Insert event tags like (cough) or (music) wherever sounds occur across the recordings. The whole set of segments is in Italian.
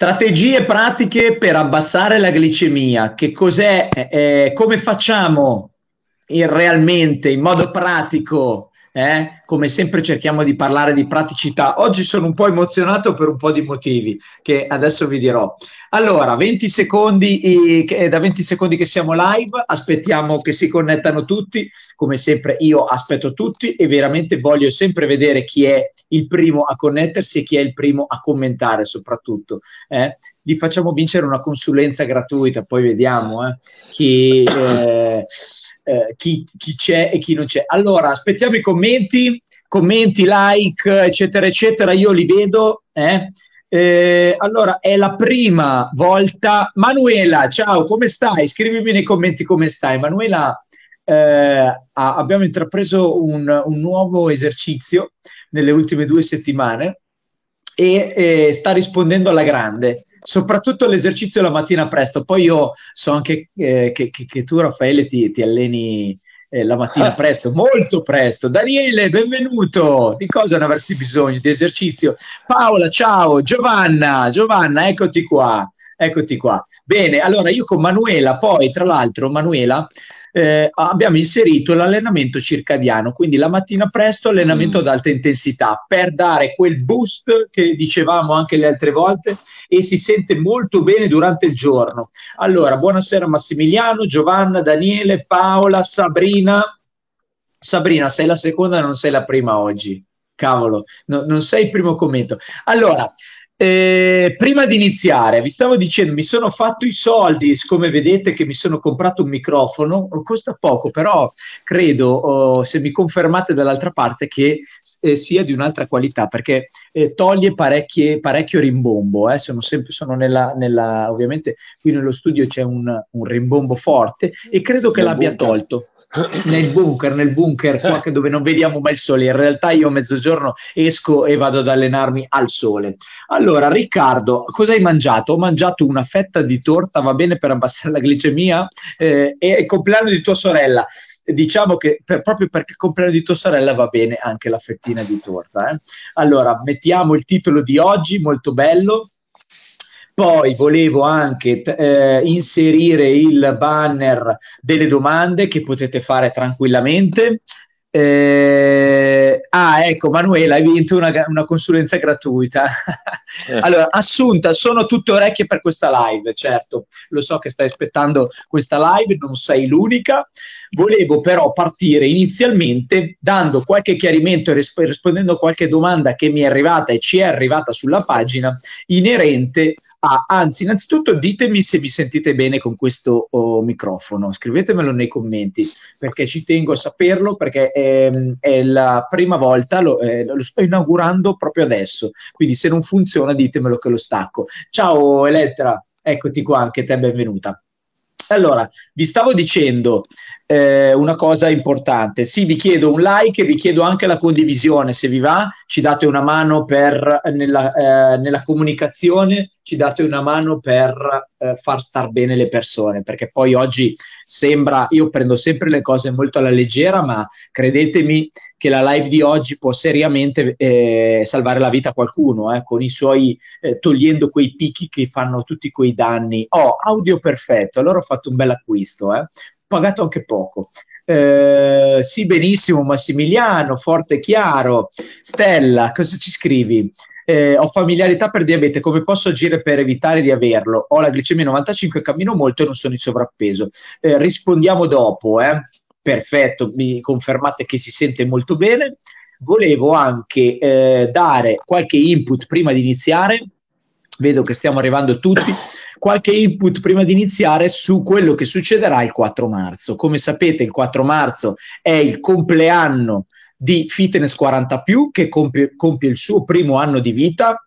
Strategie pratiche per abbassare la glicemia. Che cos'è? Eh, eh come facciamo realmente, in modo pratico, eh? come sempre cerchiamo di parlare di praticità. Oggi sono un po' emozionato per un po' di motivi che adesso vi dirò. Allora, 20 secondi, eh, da 20 secondi che siamo live, aspettiamo che si connettano tutti, come sempre io aspetto tutti e veramente voglio sempre vedere chi è il primo a connettersi e chi è il primo a commentare soprattutto. Eh? gli facciamo vincere una consulenza gratuita, poi vediamo eh, chi, eh, eh, chi, chi c'è e chi non c'è. Allora, aspettiamo i commenti, commenti, like, eccetera, eccetera, io li vedo. Eh. Eh, allora, è la prima volta. Manuela, ciao, come stai? Scrivimi nei commenti come stai. Manuela, eh, abbiamo intrapreso un, un, nuovo esercizio nelle ultime due settimane e eh, sta rispondendo alla grande soprattutto l'esercizio la mattina presto. Poi io so anche eh, che, che, che, tu, Raffaele, ti, ti alleni eh, la mattina eh. presto, molto presto. Daniele, benvenuto. Di cosa ne avresti bisogno? Di esercizio. Paola, ciao. Giovanna, Giovanna, eccoti qua. Eccoti qua. Bene, allora io con Manuela, poi tra l'altro Manuela eh, abbiamo inserito l'allenamento circadiano, quindi la mattina presto allenamento mm. ad alta intensità per dare quel boost che dicevamo anche le altre volte e si sente molto bene durante il giorno. Allora, buonasera Massimiliano, Giovanna, Daniele, Paola, Sabrina. Sabrina, sei la seconda, non sei la prima oggi. Cavolo, no, non sei il primo commento. Allora, eh, prima di iniziare, vi stavo dicendo, mi sono fatto i soldi, come vedete che mi sono comprato un microfono, costa poco, però credo, oh, se mi confermate dall'altra parte, che eh, sia di un'altra qualità, perché eh, toglie parecchio rimbombo, eh, sono sempre, sono nella, nella, ovviamente qui nello studio c'è un, un rimbombo forte e credo che l'abbia tolto nel bunker, nel bunker qua eh. dove non vediamo mai il sole. In realtà io a mezzogiorno esco e vado ad allenarmi al sole. Allora, Riccardo, cosa hai mangiato? Ho mangiato una fetta di torta, va bene per abbassare la glicemia? Eh, e il compleanno di tua sorella. Diciamo che per, proprio perché il compleanno di tua sorella va bene anche la fettina di torta. Eh? Allora, mettiamo il titolo di oggi, molto bello poi volevo anche eh, inserire il banner delle domande che potete fare tranquillamente. Eh, ah, ecco, Manuela, hai vinto una, una consulenza gratuita. eh. Allora, Assunta, sono tutte orecchie per questa live, certo. Lo so che stai aspettando questa live, non sei l'unica. Volevo però partire inizialmente dando qualche chiarimento e risp- rispondendo a qualche domanda che mi è arrivata e ci è arrivata sulla pagina inerente a Ah, anzi, innanzitutto ditemi se mi sentite bene con questo oh, microfono, scrivetemelo nei commenti perché ci tengo a saperlo perché è, ehm, è la prima volta, lo, eh, lo, sto inaugurando proprio adesso, quindi se non funziona ditemelo che lo stacco. Ciao Elettra, eccoti qua, anche te benvenuta. Allora, vi stavo dicendo eh, una cosa importante. Sì, vi chiedo un like e vi chiedo anche la condivisione, se vi va, ci date una mano per, eh, nella, eh, nella comunicazione, ci date una mano per eh, far star bene le persone, perché poi oggi sembra, io prendo sempre le cose molto alla leggera, ma credetemi che la live di oggi può seriamente eh, salvare la vita a qualcuno, eh, con i suoi, togliendo quei picchi che fanno tutti quei danni. Oh, audio perfetto, allora ho fatto un bel acquisto, pagato anche poco. Eh, sì, benissimo, Massimiliano, forte e chiaro. Stella, cosa ci scrivi? Eh, ho familiarità per diabete, come posso agire per evitare di averlo? Ho la glicemia 95, cammino molto e non sono in sovrappeso. Eh, rispondiamo dopo, eh? perfetto, mi confermate che si sente molto bene. Volevo anche eh, dare qualche input prima di iniziare vedo che stiamo arrivando tutti, qualche input prima di iniziare su quello che succederà il 4 marzo. Come sapete il 4 marzo è il compleanno di Fitness 40 ⁇ che compie, compie, il suo primo anno di vita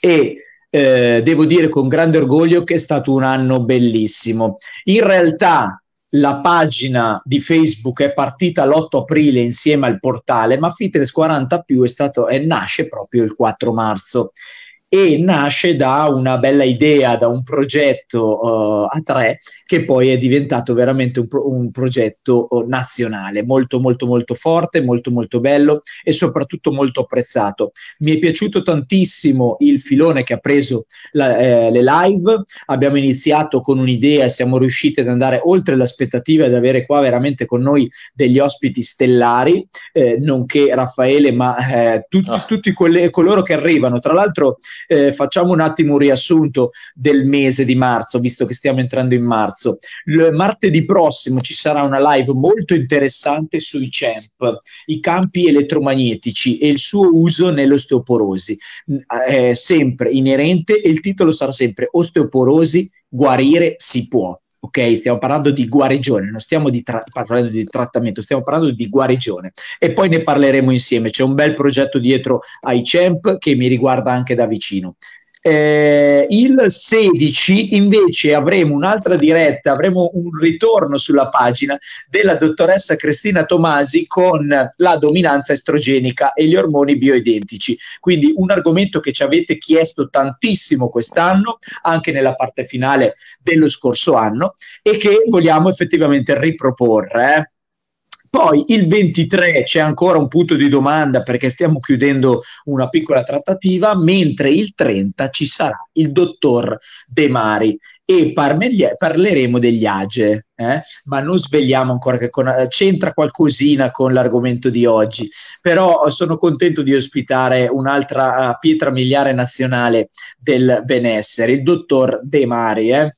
e eh, devo dire con grande orgoglio che è stato un anno bellissimo. In realtà la pagina di Facebook è partita l'8 aprile insieme al portale, ma Fitness 40 più è stato, è, nasce proprio il 4 marzo e nasce da una bella idea, da un progetto uh, a tre che poi è diventato veramente un, pro- un progetto uh, nazionale, molto molto molto forte, molto molto bello e soprattutto molto apprezzato. Mi è piaciuto tantissimo il filone che ha preso la, eh, le live, abbiamo iniziato con un'idea siamo riusciti ad andare oltre l'aspettativa ed avere qua veramente con noi degli ospiti stellari, eh, nonché Raffaele, ma eh, tutti, ah. tutti coll- coloro che arrivano. Tra l'altro eh, facciamo un attimo un riassunto del mese di marzo, visto che stiamo entrando in marzo. Il martedì prossimo ci sarà una live molto interessante sui CEMP, i campi elettromagnetici e il suo uso nell'osteoporosi, mm, eh, sempre inerente e il titolo sarà sempre Osteoporosi guarire si può ok? Stiamo parlando di guarigione, non stiamo tra- parlando di trattamento, stiamo parlando di guarigione. E poi ne parleremo insieme. C'è un bel progetto dietro ai CEMP che mi riguarda anche da vicino. Eh, il 16 invece avremo un'altra diretta, avremo un ritorno sulla pagina della dottoressa Cristina Tomasi con la dominanza estrogenica e gli ormoni bioidentici. Quindi un argomento che ci avete chiesto tantissimo quest'anno, anche nella parte finale dello scorso anno, e che vogliamo effettivamente riproporre. Eh? Poi il 23 c'è ancora un punto di domanda perché stiamo chiudendo una piccola trattativa, mentre il 30 ci sarà il dottor De Mari e parleremo degli AGE, eh? ma non svegliamo ancora che con, eh, c'entra qualcosina con l'argomento di oggi, però sono contento di ospitare un'altra eh, pietra miliare nazionale del benessere, il dottor De Mari. Eh?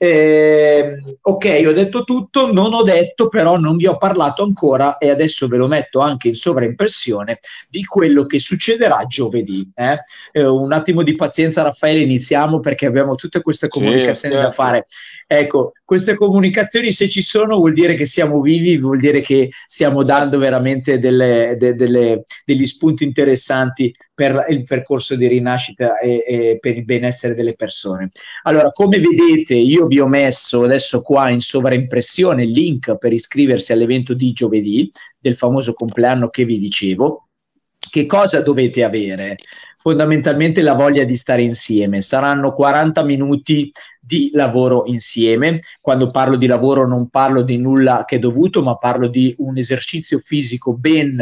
Eh, ok, ho detto tutto, non ho detto però, non vi ho parlato ancora e adesso ve lo metto anche in sovraimpressione di quello che succederà giovedì. Eh? Eh, un attimo di pazienza Raffaele, iniziamo perché abbiamo tutte queste comunicazioni sì, da fare. Ecco, queste comunicazioni se ci sono vuol dire che siamo vivi, vuol dire che stiamo dando veramente delle, de, delle, degli spunti interessanti per il percorso di rinascita e, e per il benessere delle persone. Allora, come vedete, io vi ho messo adesso qua in sovraimpressione il link per iscriversi all'evento di giovedì del famoso compleanno che vi dicevo. Che cosa dovete avere? fondamentalmente la voglia di stare insieme. Saranno 40 minuti di lavoro insieme. Quando parlo di lavoro non parlo di nulla che è dovuto, ma parlo di un esercizio fisico ben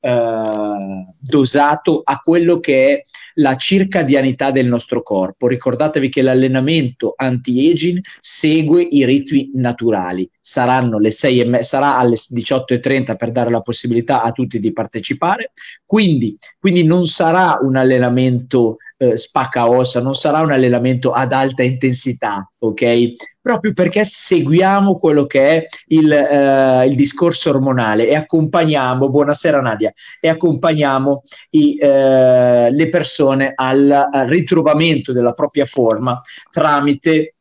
eh, dosato a quello che è la circadianità del nostro corpo. Ricordatevi che l'allenamento anti-aging segue i ritmi naturali. Saranno le 6 e me- sarà alle 18.30 per dare la possibilità a tutti di partecipare. Quindi, quindi non sarà un allenamento allenamento eh, spacca ossa, non sarà un allenamento ad alta intensità, ok? Proprio perché seguiamo quello che è il, eh, il discorso ormonale e accompagniamo, buonasera Nadia, e accompagniamo i, eh, le persone al, al ritrovamento della propria forma tramite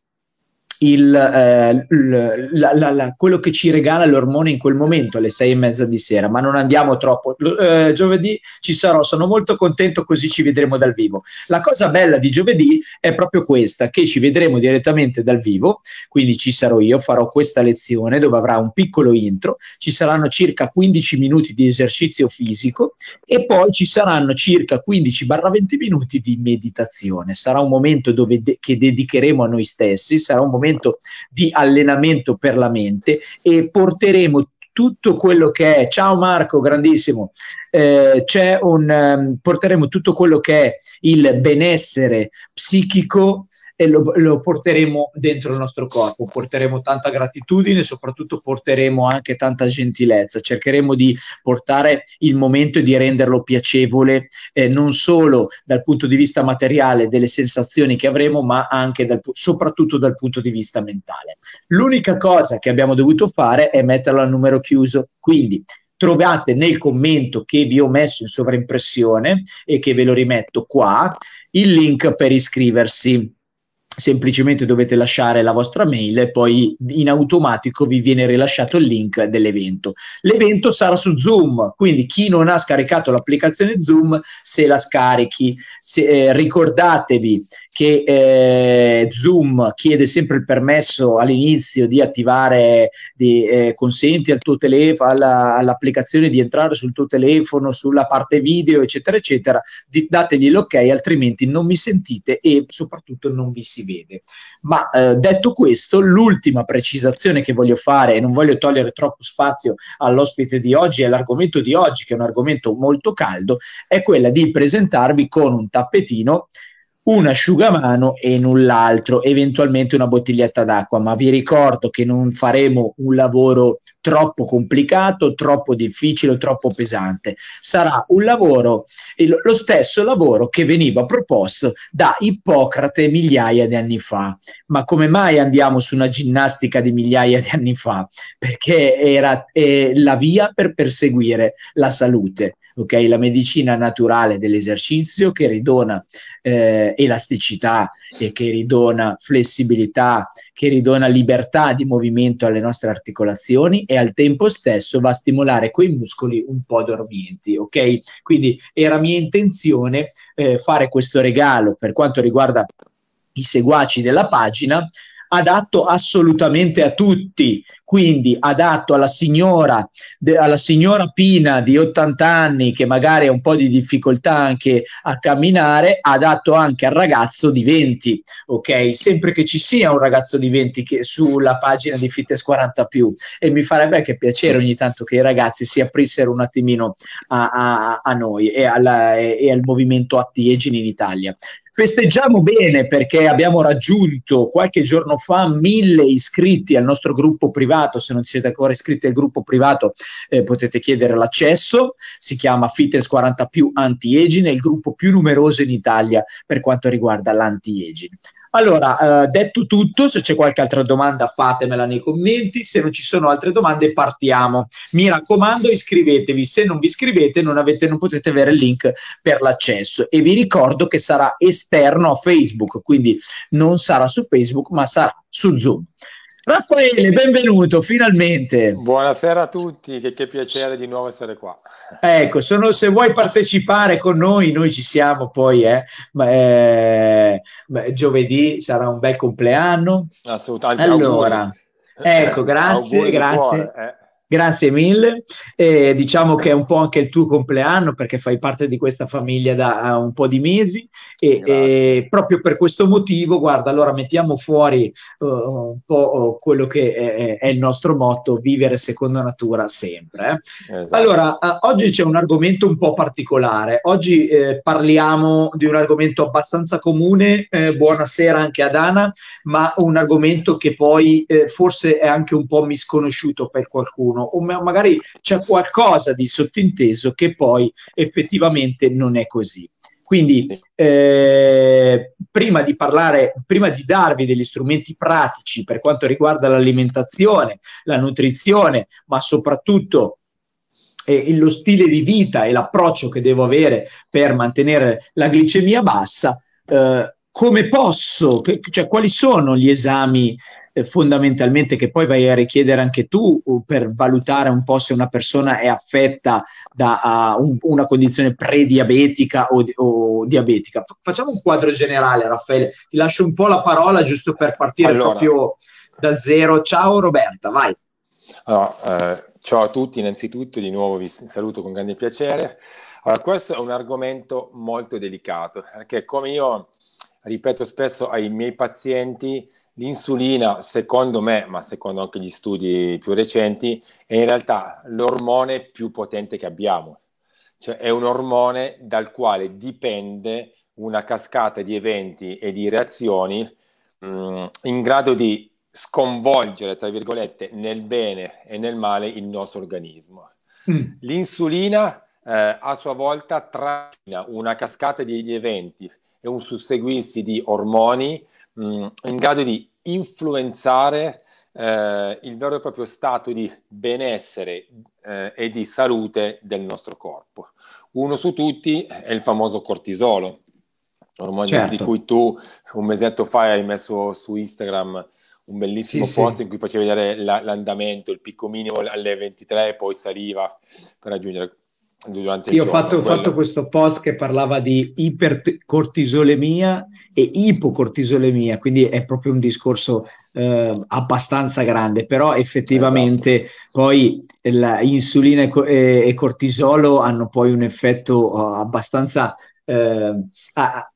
il, eh, il, la, la, la, quello che ci regala l'ormone in quel momento alle sei e mezza di sera, ma non andiamo troppo. Eh, giovedì ci sarò, sono molto contento così ci vedremo dal vivo. La cosa bella di giovedì è proprio questa, che ci vedremo direttamente dal vivo, quindi ci sarò io, farò questa lezione dove avrà un piccolo intro, ci saranno circa 15 minuti di esercizio fisico e poi ci saranno circa 15-20 minuti di meditazione. Sarà un momento dove de- che dedicheremo a noi stessi, sarà un momento momento di allenamento per la mente e porteremo tutto quello che è, ciao Marco, grandissimo, eh, un, um, porteremo tutto quello che è il benessere psichico e lo, lo, porteremo dentro il nostro corpo, porteremo tanta gratitudine, soprattutto porteremo anche tanta gentilezza, cercheremo di portare il momento e di renderlo piacevole eh, non solo dal punto di vista materiale delle sensazioni che avremo, ma anche dal, soprattutto dal punto di vista mentale. L'unica cosa che abbiamo dovuto fare è metterlo al numero chiuso, quindi trovate nel commento che vi ho messo in sovraimpressione e che ve lo rimetto qua il link per iscriversi semplicemente dovete lasciare la vostra mail e poi in automatico vi viene rilasciato il link dell'evento. L'evento sarà su Zoom, quindi chi non ha scaricato l'applicazione Zoom se la scarichi. Se, eh, ricordatevi che eh, Zoom chiede sempre il permesso all'inizio di attivare, di, eh, consenti al tuo telefono, alla, all'applicazione di entrare sul tuo telefono, sulla parte video, eccetera, eccetera. Di, dategli l'ok, altrimenti non mi sentite e soprattutto non vi si vede. Ma eh, detto questo, l'ultima precisazione che voglio fare, e non voglio togliere troppo spazio all'ospite di oggi, e all'argomento di oggi, che è un argomento molto caldo, è quella di presentarvi con un tappetino un asciugamano e null'altro, eventualmente una bottiglietta d'acqua, ma vi ricordo che non faremo un lavoro troppo complicato, troppo difficile, troppo pesante. Sarà un lavoro, lo stesso lavoro che veniva proposto da Ippocrate migliaia di anni fa. Ma come mai andiamo su una ginnastica di migliaia di anni fa? Perché era eh, la via per perseguire la salute, ok? La medicina naturale dell'esercizio che ridona eh, elasticità e che ridona flessibilità, che ridona libertà di movimento alle nostre articolazioni e al tempo stesso va a stimolare quei muscoli un po' dormienti, ok? Quindi era mia intenzione eh, fare questo regalo per quanto riguarda i seguaci della pagina adatto assolutamente a tutti, quindi adatto alla signora, de, alla signora Pina di 80 anni che magari ha un po' di difficoltà anche a camminare, adatto anche al ragazzo di 20, ok? Sempre che ci sia un ragazzo di 20 che, sulla pagina di Fitness 40 e mi farebbe anche piacere ogni tanto che i ragazzi si aprissero un attimino a, a, a noi e, alla, e, e al movimento anti-aging in Italia. Festeggiamo bene perché abbiamo raggiunto qualche giorno fa mille iscritti al nostro gruppo privato. Se non siete ancora iscritti al gruppo privato, eh, potete chiedere l'accesso. Si chiama Fitness 40 più Anti-Aging, è il gruppo più numeroso in Italia per quanto riguarda l'anti-aging. Allora, eh, detto tutto, se c'è qualche altra domanda fatemela nei commenti, se non ci sono altre domande partiamo. Mi raccomando, iscrivetevi, se non vi iscrivete non, avete, non potete avere il link per l'accesso e vi ricordo che sarà esterno a Facebook, quindi non sarà su Facebook ma sarà su Zoom. Raffaele, benvenuto finalmente. Buonasera a tutti, che, che, piacere di nuovo essere qua. Ecco, sono, se vuoi partecipare con noi, noi ci siamo poi, eh, ma, eh, giovedì sarà un bel compleanno. Assolutamente. Allora, auguri. ecco, grazie, grazie. Cuore, eh. Grazie mille, eh, diciamo che è un po' anche il tuo compleanno perché fai parte di questa famiglia da eh, un po' di mesi e, e proprio per questo motivo, guarda, allora mettiamo fuori uh, un po' eh, quello che è, è, il nostro motto, vivere secondo natura sempre. Eh. Esatto. Allora, uh, oggi c'è un argomento un po' particolare, oggi eh, parliamo di un argomento abbastanza comune, buonasera anche ad Ana, ma un argomento che poi forse è anche un po' misconosciuto per qualcuno qualcuno o magari c'è qualcosa di sottinteso che poi effettivamente non è così. Quindi eh, prima di parlare, prima di darvi degli strumenti pratici per quanto riguarda l'alimentazione, la nutrizione, ma soprattutto eh, lo stile di vita e l'approccio che devo avere per mantenere la glicemia bassa, eh, come posso, cioè quali sono gli esami eh, fondamentalmente che poi vai a richiedere anche tu per valutare un po' se una persona è affetta da uh, un, una condizione prediabetica o, o diabetica. F- facciamo un quadro generale, Raffaele, ti lascio un po' la parola giusto per partire allora. proprio da zero. Ciao Roberta, vai. Allora, eh, ciao a tutti, innanzitutto di nuovo vi saluto con grande piacere. Allora, questo è un argomento molto delicato, perché come io ripeto spesso ai miei pazienti, L'insulina, secondo me, ma secondo anche gli studi più recenti, è in realtà l'ormone più potente che abbiamo. Cioè è un ormone dal quale dipende una cascata di eventi e di reazioni mh, mm, in grado di sconvolgere, tra virgolette, nel bene e nel male il nostro organismo. Mm. L'insulina eh, a sua volta trascina una cascata di, di eventi e un susseguirsi di ormoni mh, mm, in grado di influenzare eh, il vero e proprio stato di benessere eh, e di salute del nostro corpo. Uno su tutti è il famoso cortisolo, ormai certo. di cui tu un mesetto fa hai messo su Instagram un bellissimo sì, post sì. in cui facevi vedere la, l'andamento, il picco minimo alle 23 e poi saliva per raggiungere Durante sì, ho fatto, quello... fatto, questo post che parlava di ipercortisolemia e ipocortisolemia, quindi è proprio un discorso eh, abbastanza grande, però effettivamente esatto. poi la insulina e, e, cortisolo hanno poi un effetto uh, abbastanza uh, a-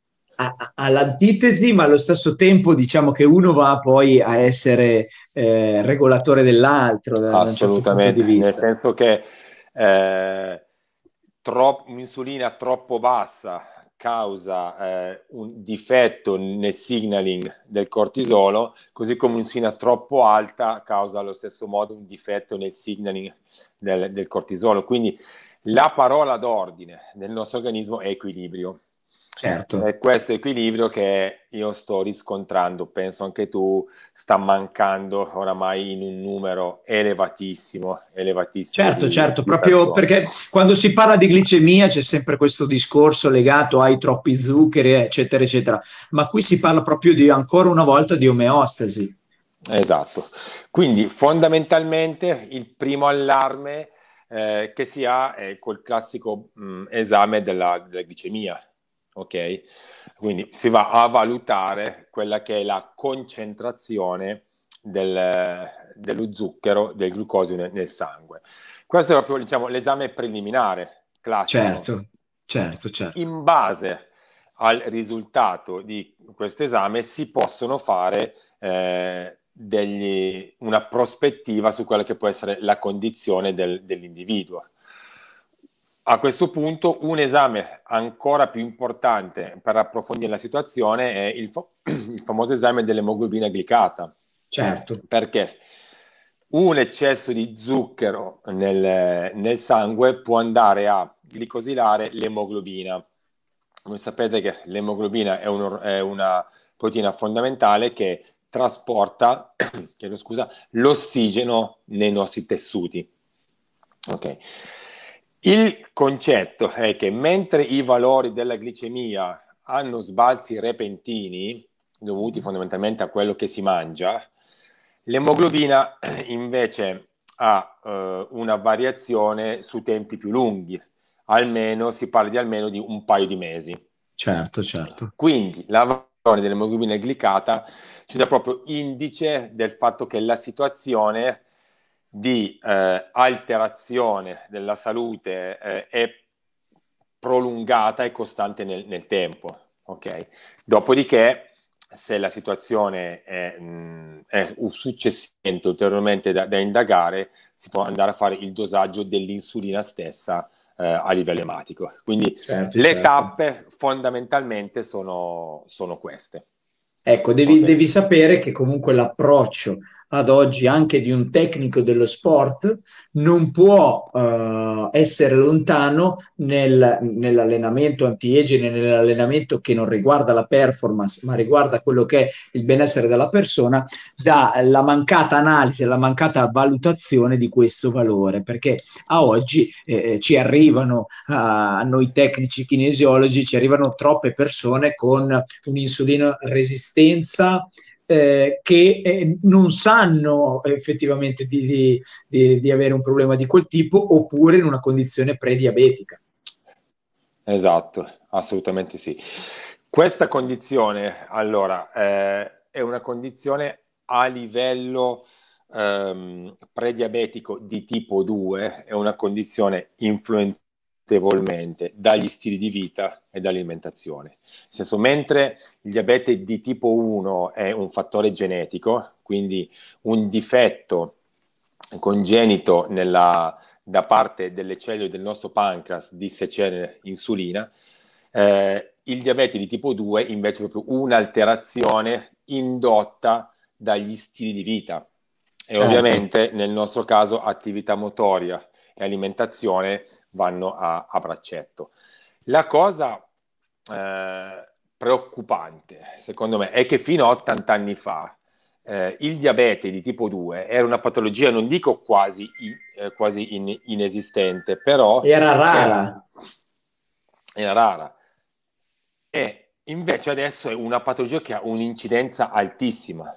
all'antitesi, ma allo stesso tempo diciamo che uno va poi a essere eh, regolatore dell'altro. Da, Assolutamente, da un certo punto di vista. nel senso che eh, tro- un'insulina troppo bassa causa eh, un difetto nel signaling del cortisolo, così come un'insulina troppo alta causa allo stesso modo un difetto nel signaling del, del cortisolo. Quindi la parola d'ordine del nostro organismo è equilibrio. Certo. È questo equilibrio che io sto riscontrando, penso anche tu, sta mancando oramai in un numero elevatissimo, elevatissimo. Certo, di, certo, di proprio perché quando si parla di glicemia c'è sempre questo discorso legato ai troppi zuccheri, eccetera, eccetera, ma qui si parla proprio di, ancora una volta, di omeostasi. Esatto, quindi fondamentalmente il primo allarme eh, che si ha è col classico mh, mm, esame della, della glicemia, ok? Quindi si va a valutare quella che è la concentrazione del, dello zucchero, del glucosio nel, nel sangue. Questo è proprio diciamo, l'esame preliminare classico. Certo, certo, certo. In base al risultato di questo esame si possono fare eh, degli, una prospettiva su quella che può essere la condizione del, dell'individuo a questo punto un esame ancora più importante per approfondire la situazione è il, fa- (clears throat) il famoso esame dell'emoglobina glicata. Certo. Perché un eccesso di zucchero nel, nel sangue può andare a glicosilare l'emoglobina. Voi sapete che l'emoglobina è, un, è una proteina fondamentale che trasporta (clears throat) scusa, l'ossigeno nei nostri tessuti. Ok. Il concetto è che mentre i valori della glicemia hanno sbalzi repentini, dovuti fondamentalmente a quello che si mangia, l'emoglobina eh, invece ha eh, una variazione su tempi più lunghi, almeno si parla di almeno di un paio di mesi. Certo, certo. Quindi la variazione dell'emoglobina glicata ci dà proprio indice del fatto che la situazione di eh, alterazione della salute eh, è prolungata e costante nel, nel tempo. Okay? Dopodiché, se la situazione è, mh, è successivamente ulteriormente da, da, indagare, si può andare a fare il dosaggio dell'insulina stessa eh, a livello ematico. Quindi certo, le certo. tappe fondamentalmente sono, sono queste. Ecco, devi, okay. devi sapere che comunque l'approccio ad oggi anche di un tecnico dello sport, non può eh, essere lontano nel, nell'allenamento anti-aging, nell'allenamento che non riguarda la performance, ma riguarda quello che è il benessere della persona, dalla mancata analisi, la mancata valutazione di questo valore, perché a oggi eh, eh ci arrivano eh, a noi tecnici kinesiologi, ci arrivano troppe persone con un'insulino resistenza eh, che eh, non sanno effettivamente di, di, di, di, avere un problema di quel tipo oppure in una condizione prediabetica. Esatto, assolutamente sì. Questa condizione, allora, eh, è una condizione a livello ehm, prediabetico di tipo 2, è una condizione influenzata notevolmente dagli stili di vita e dall'alimentazione. Nel senso, mentre il diabete di tipo 1 è un fattore genetico, quindi un difetto congenito nella, da parte delle cellule del nostro pancreas di secere insulina, eh, il diabete di tipo 2 invece è proprio un'alterazione indotta dagli stili di vita e certo. ovviamente nel nostro caso attività motoria e alimentazione vanno a, a braccetto. La cosa eh, preoccupante, secondo me, è che fino a 80 anni fa eh, il diabete di tipo 2 era una patologia, non dico quasi, eh, quasi in, inesistente, però... Era rara. Era, era rara. E invece adesso è una patologia che ha un'incidenza altissima.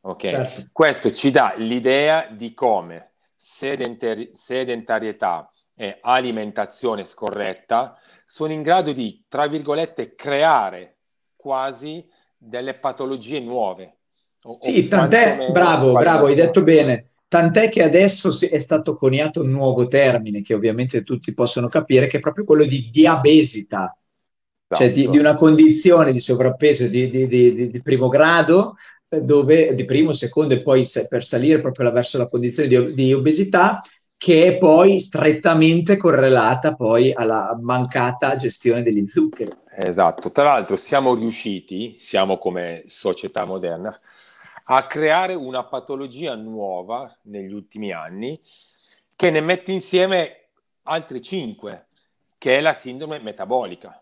Okay? Certo. Questo ci dà l'idea di come sedentari- sedentarietà, e alimentazione scorretta sono in grado di, tra virgolette, creare quasi delle patologie nuove. O, sì, o tant'è, bravo, bravo, hai detto bene. Tant'è che adesso è stato coniato un nuovo termine che ovviamente tutti possono capire, che è proprio quello di diabesita, esatto. cioè di, di, esatto. una condizione di sovrappeso di, di, di primo grado eh, dove di primo, secondo e poi se, per salire proprio verso la condizione di, di, obesità, che è poi strettamente correlata poi alla mancata gestione degli zuccheri. Esatto, tra l'altro siamo riusciti, siamo come società moderna, a creare una patologia nuova negli ultimi anni che ne mette insieme altri cinque, che è la sindrome metabolica.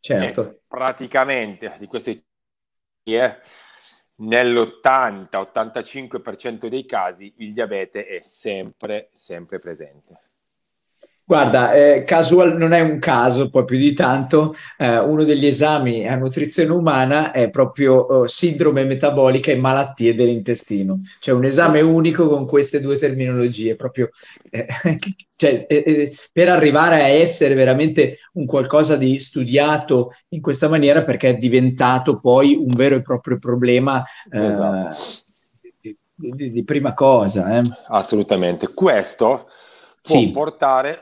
Certo. E praticamente di queste eh, nell'80-85% dei casi il diabete è sempre, sempre presente. Guarda, eh, casual non è un caso, poi più di tanto, eh, uno degli esami a nutrizione umana è proprio eh, sindrome metabolica e malattie dell'intestino, cioè un esame unico con queste due terminologie, proprio eh, (laughs) cioè, eh, eh, per arrivare a essere veramente un qualcosa di studiato in questa maniera perché è diventato poi un vero e proprio problema. Esatto. Di, di, prima cosa. eh. Assolutamente. Questo può sì. portare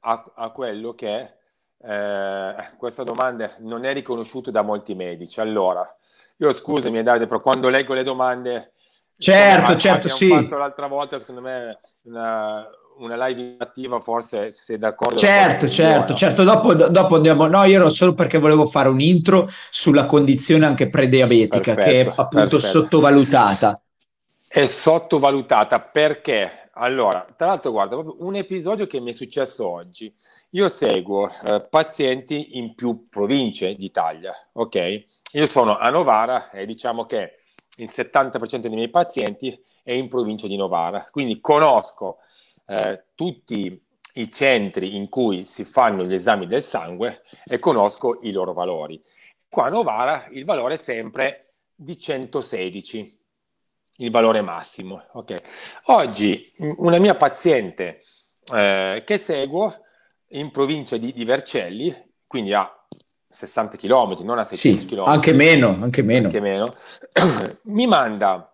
(clears throat) a, a, quello che eh, questa domanda non è riconosciuta da molti medici. Allora, io scusami Davide, però quando leggo le domande... Certo, come, certo, sì. fatto l'altra volta, secondo me, una, una live attiva forse sei d'accordo certo certo certo dopo, dopo, andiamo no io ero solo perché volevo fare un intro sulla condizione anche prediabetica perfetto, che è appunto perfetto. sottovalutata è sottovalutata perché allora, tra l'altro guarda, proprio un episodio che mi è successo oggi. Io seguo eh, pazienti in più province d'Italia, ok? Io sono a Novara e diciamo che il 70% dei miei pazienti è in provincia di Novara, quindi conosco eh, tutti i centri in cui si fanno gli esami del sangue e conosco i loro valori. Qua a Novara il valore è sempre di 116 il valore massimo. Okay. Oggi una mia paziente eh, che seguo in provincia di, di, Vercelli, quindi a 60 km, non a 60 sì, km. Anche meno, anche meno. Anche meno (clears throat) mi manda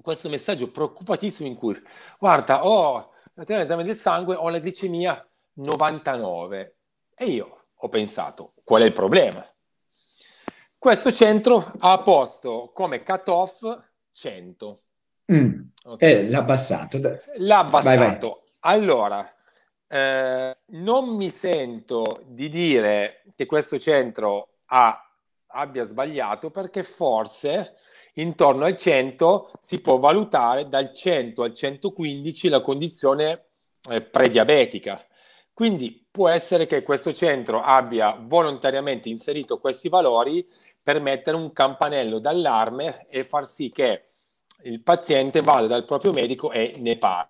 questo messaggio preoccupatissimo in cui, guarda, ho l'esame del sangue, ho la glicemia 99. E io ho pensato, qual è il problema? Questo centro ha posto come cut-off 100. Mm. Okay. Eh, l'ha abbassato. L'ha abbassato. Vai, vai. Allora, eh, non mi sento di dire che questo centro ha, abbia sbagliato perché forse intorno al 100 si può valutare dal 100 al 115 la condizione eh, prediabetica. Quindi può essere che questo centro abbia volontariamente inserito questi valori per mettere un campanello d'allarme e far sì che il paziente vada dal proprio medico e ne parli.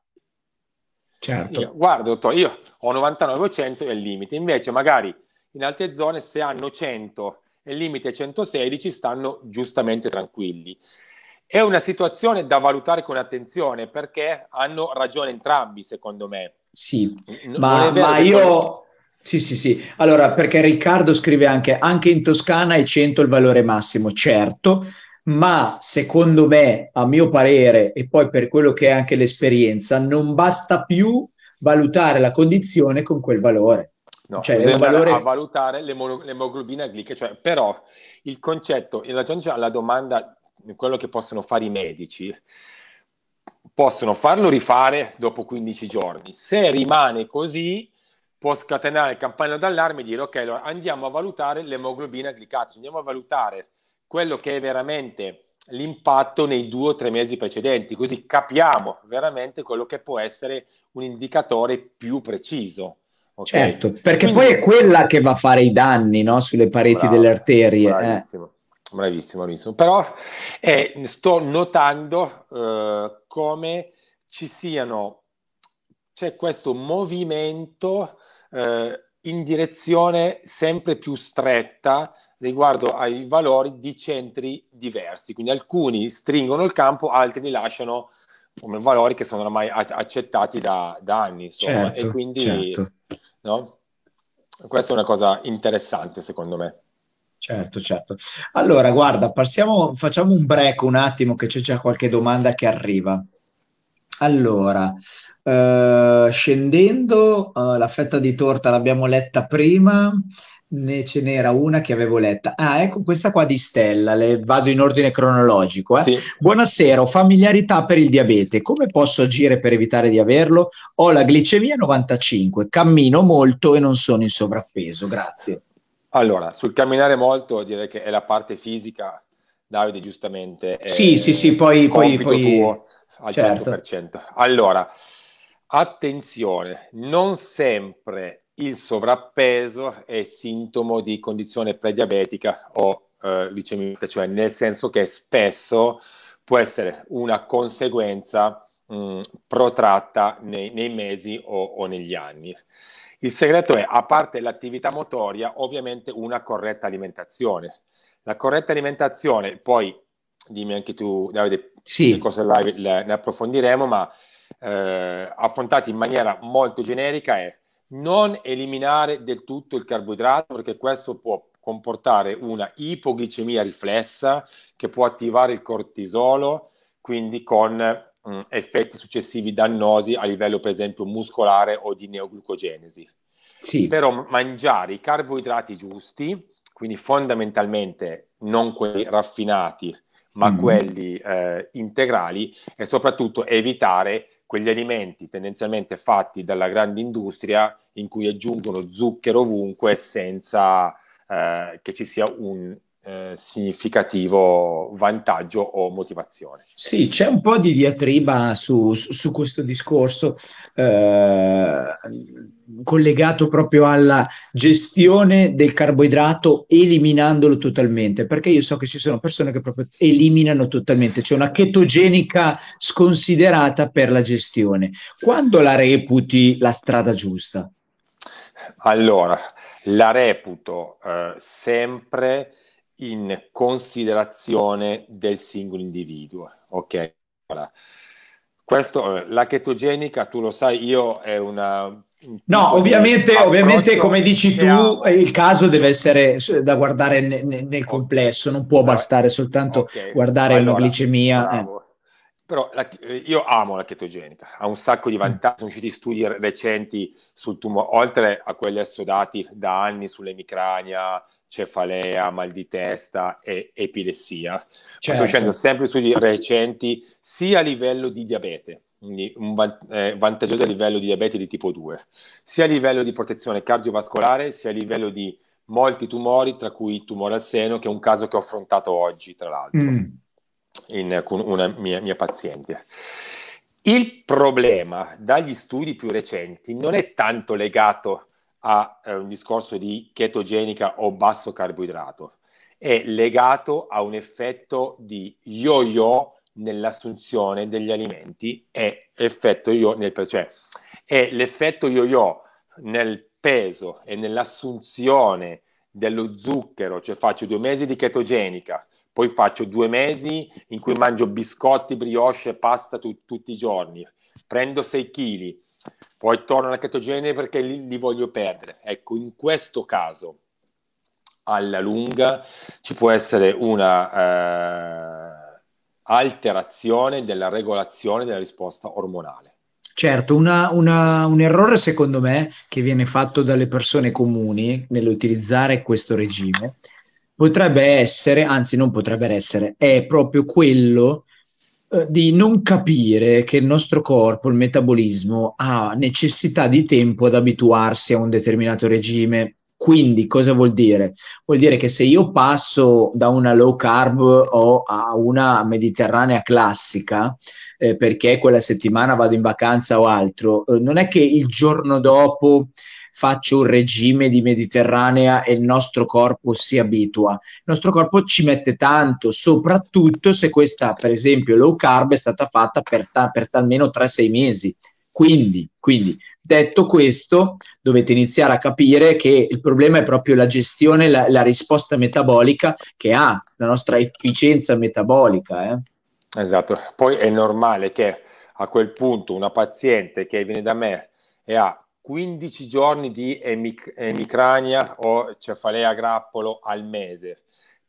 Certo. Io, guarda, dottore, io ho 99 100 è il limite, invece magari in altre zone se hanno 100 e il limite è 116 stanno giustamente tranquilli. È una situazione da valutare con attenzione perché hanno ragione entrambi, secondo me. Sì, N- ma, ma io... Sì, sì, sì. Allora, perché Riccardo scrive anche, anche in Toscana è 100 il valore massimo, certo, ma secondo me, a mio parere, e poi per quello che è anche l'esperienza, non basta più valutare la condizione con quel valore. No, cioè, bisogna valore... a valutare l'emoglobina glica, cioè, però il concetto, in ragione alla domanda, quello che possono fare i medici, possono farlo rifare dopo 15 giorni. Se rimane così, può scatenare il campanello d'allarme e dire ok, allora andiamo a valutare l'emoglobina glicazio, andiamo a valutare quello che è veramente l'impatto nei due o tre mesi precedenti, così capiamo veramente quello che può essere un indicatore più preciso. Okay? Certo, perché Quindi, poi è quella che va a fare i danni no? sulle pareti bravo, delle arterie. Eh. Bravissimo, eh. bravissimo, bravissimo. Però eh, sto notando eh, come ci siano, c'è questo movimento eh, in direzione sempre più stretta riguardo ai valori di centri diversi. Quindi alcuni stringono il campo, altri li lasciano come valori che sono ormai accettati da, da anni. Insomma. Certo, e quindi certo. no? questa è una cosa interessante secondo me. Certo, certo. Allora, guarda, passiamo, facciamo un break un attimo che c'è già qualche domanda che arriva. Allora, eh, scendendo, eh, la fetta di torta l'abbiamo letta prima, ne ce n'era una che avevo letta. Ah, ecco questa qua di Stella, le vado in ordine cronologico. Eh. Sì. Buonasera, ho familiarità per il diabete. Come posso agire per evitare di averlo? Ho la glicemia 95, cammino molto e non sono in sovrappeso. Grazie. Allora, sul camminare molto direi che è la parte fisica, Davide, giustamente. Sì, sì, sì, poi... poi, poi... Tuo al certo. 100%. Allora, attenzione, non sempre il sovrappeso è sintomo di condizione prediabetica o eh, glicemica, cioè nel senso che spesso può essere una conseguenza mh, mm, protratta nei, nei mesi o, o, negli anni. Il segreto è, a parte l'attività motoria, ovviamente una corretta alimentazione. La corretta alimentazione poi dimmi anche tu, Davide, sì. le cose live le, ne approfondiremo, ma eh, affrontati in maniera molto generica è non eliminare del tutto il carboidrato perché questo può comportare una ipoglicemia riflessa che può attivare il cortisolo, quindi con mh, mm, effetti successivi dannosi a livello per esempio muscolare o di neoglucogenesi. Sì. Però mangiare i carboidrati giusti, quindi fondamentalmente non quelli raffinati, ma mm. quelli eh, integrali e soprattutto evitare quegli alimenti tendenzialmente fatti dalla grande industria in cui aggiungono zucchero ovunque senza eh, che ci sia un, eh, significativo vantaggio o motivazione. Sì, c'è un po' di diatriba su, su, su questo discorso eh, collegato proprio alla gestione del carboidrato eliminandolo totalmente, perché io so che ci sono persone che proprio eliminano totalmente, c'è una chetogenica sconsiderata per la gestione. Quando la reputi la strada giusta? Allora, la reputo eh, sempre in considerazione del singolo individuo. Ok, allora, questo, eh, la chetogenica, tu lo sai, io è una... No, ovviamente, ovviamente come dici tu, ha... il caso deve essere da guardare nel, nel complesso, non può bastare soltanto okay. guardare allora, la glicemia. Bravo, eh. Però la, eh, io amo la chetogenica, ha un sacco di mm. vantaggi, sono usciti studi recenti sul tumore, oltre a quelli assodati da anni sull'emicrania, cefalea, mal di testa e epilessia. Certo. Sto uscendo sempre studi recenti sia a livello di diabete, quindi un van- eh, vantaggioso a livello di diabete di tipo 2, sia a livello di protezione cardiovascolare, sia a livello di molti tumori, tra cui il tumore al seno, che è un caso che ho affrontato oggi, tra l'altro. Mm in una mia, mia paziente. Il problema dagli studi più recenti non è tanto legato a eh, un discorso di chetogenica o basso carboidrato, è legato a un effetto di yo-yo nell'assunzione degli alimenti e effetto yo nel, cioè è l'effetto yo-yo nel peso e nell'assunzione dello zucchero, cioè faccio due mesi di chetogenica, poi faccio due mesi in cui mangio biscotti, brioche e pasta tu- tutti i giorni, prendo 6 kg, poi torno alla chetogene perché li, li voglio perdere. Ecco, in questo caso, alla lunga, ci può essere una eh, alterazione della regolazione della risposta ormonale. Certo, una, una, un errore secondo me che viene fatto dalle persone comuni nell'utilizzare questo regime potrebbe essere, anzi non potrebbe essere, è proprio quello eh, di non capire che il nostro corpo, il metabolismo ha necessità di tempo ad abituarsi a un determinato regime. Quindi cosa vuol dire? Vuol dire che se io passo da una low carb o a una mediterranea classica, eh, perché quella settimana vado in vacanza o altro, eh, non è che il giorno dopo faccio un regime di Mediterranea e il nostro corpo si abitua. Il nostro corpo ci mette tanto, soprattutto se questa, per esempio, low carb è stata fatta per, ta- per almeno 3-6 mesi. Quindi, quindi, detto questo, dovete iniziare a capire che il problema è proprio la gestione, la, la risposta metabolica che ha, la nostra efficienza metabolica. Eh. Esatto, poi è normale che a quel punto una paziente che viene da me e ha 15 giorni di emic- emicrania o cefalea a grappolo al mese,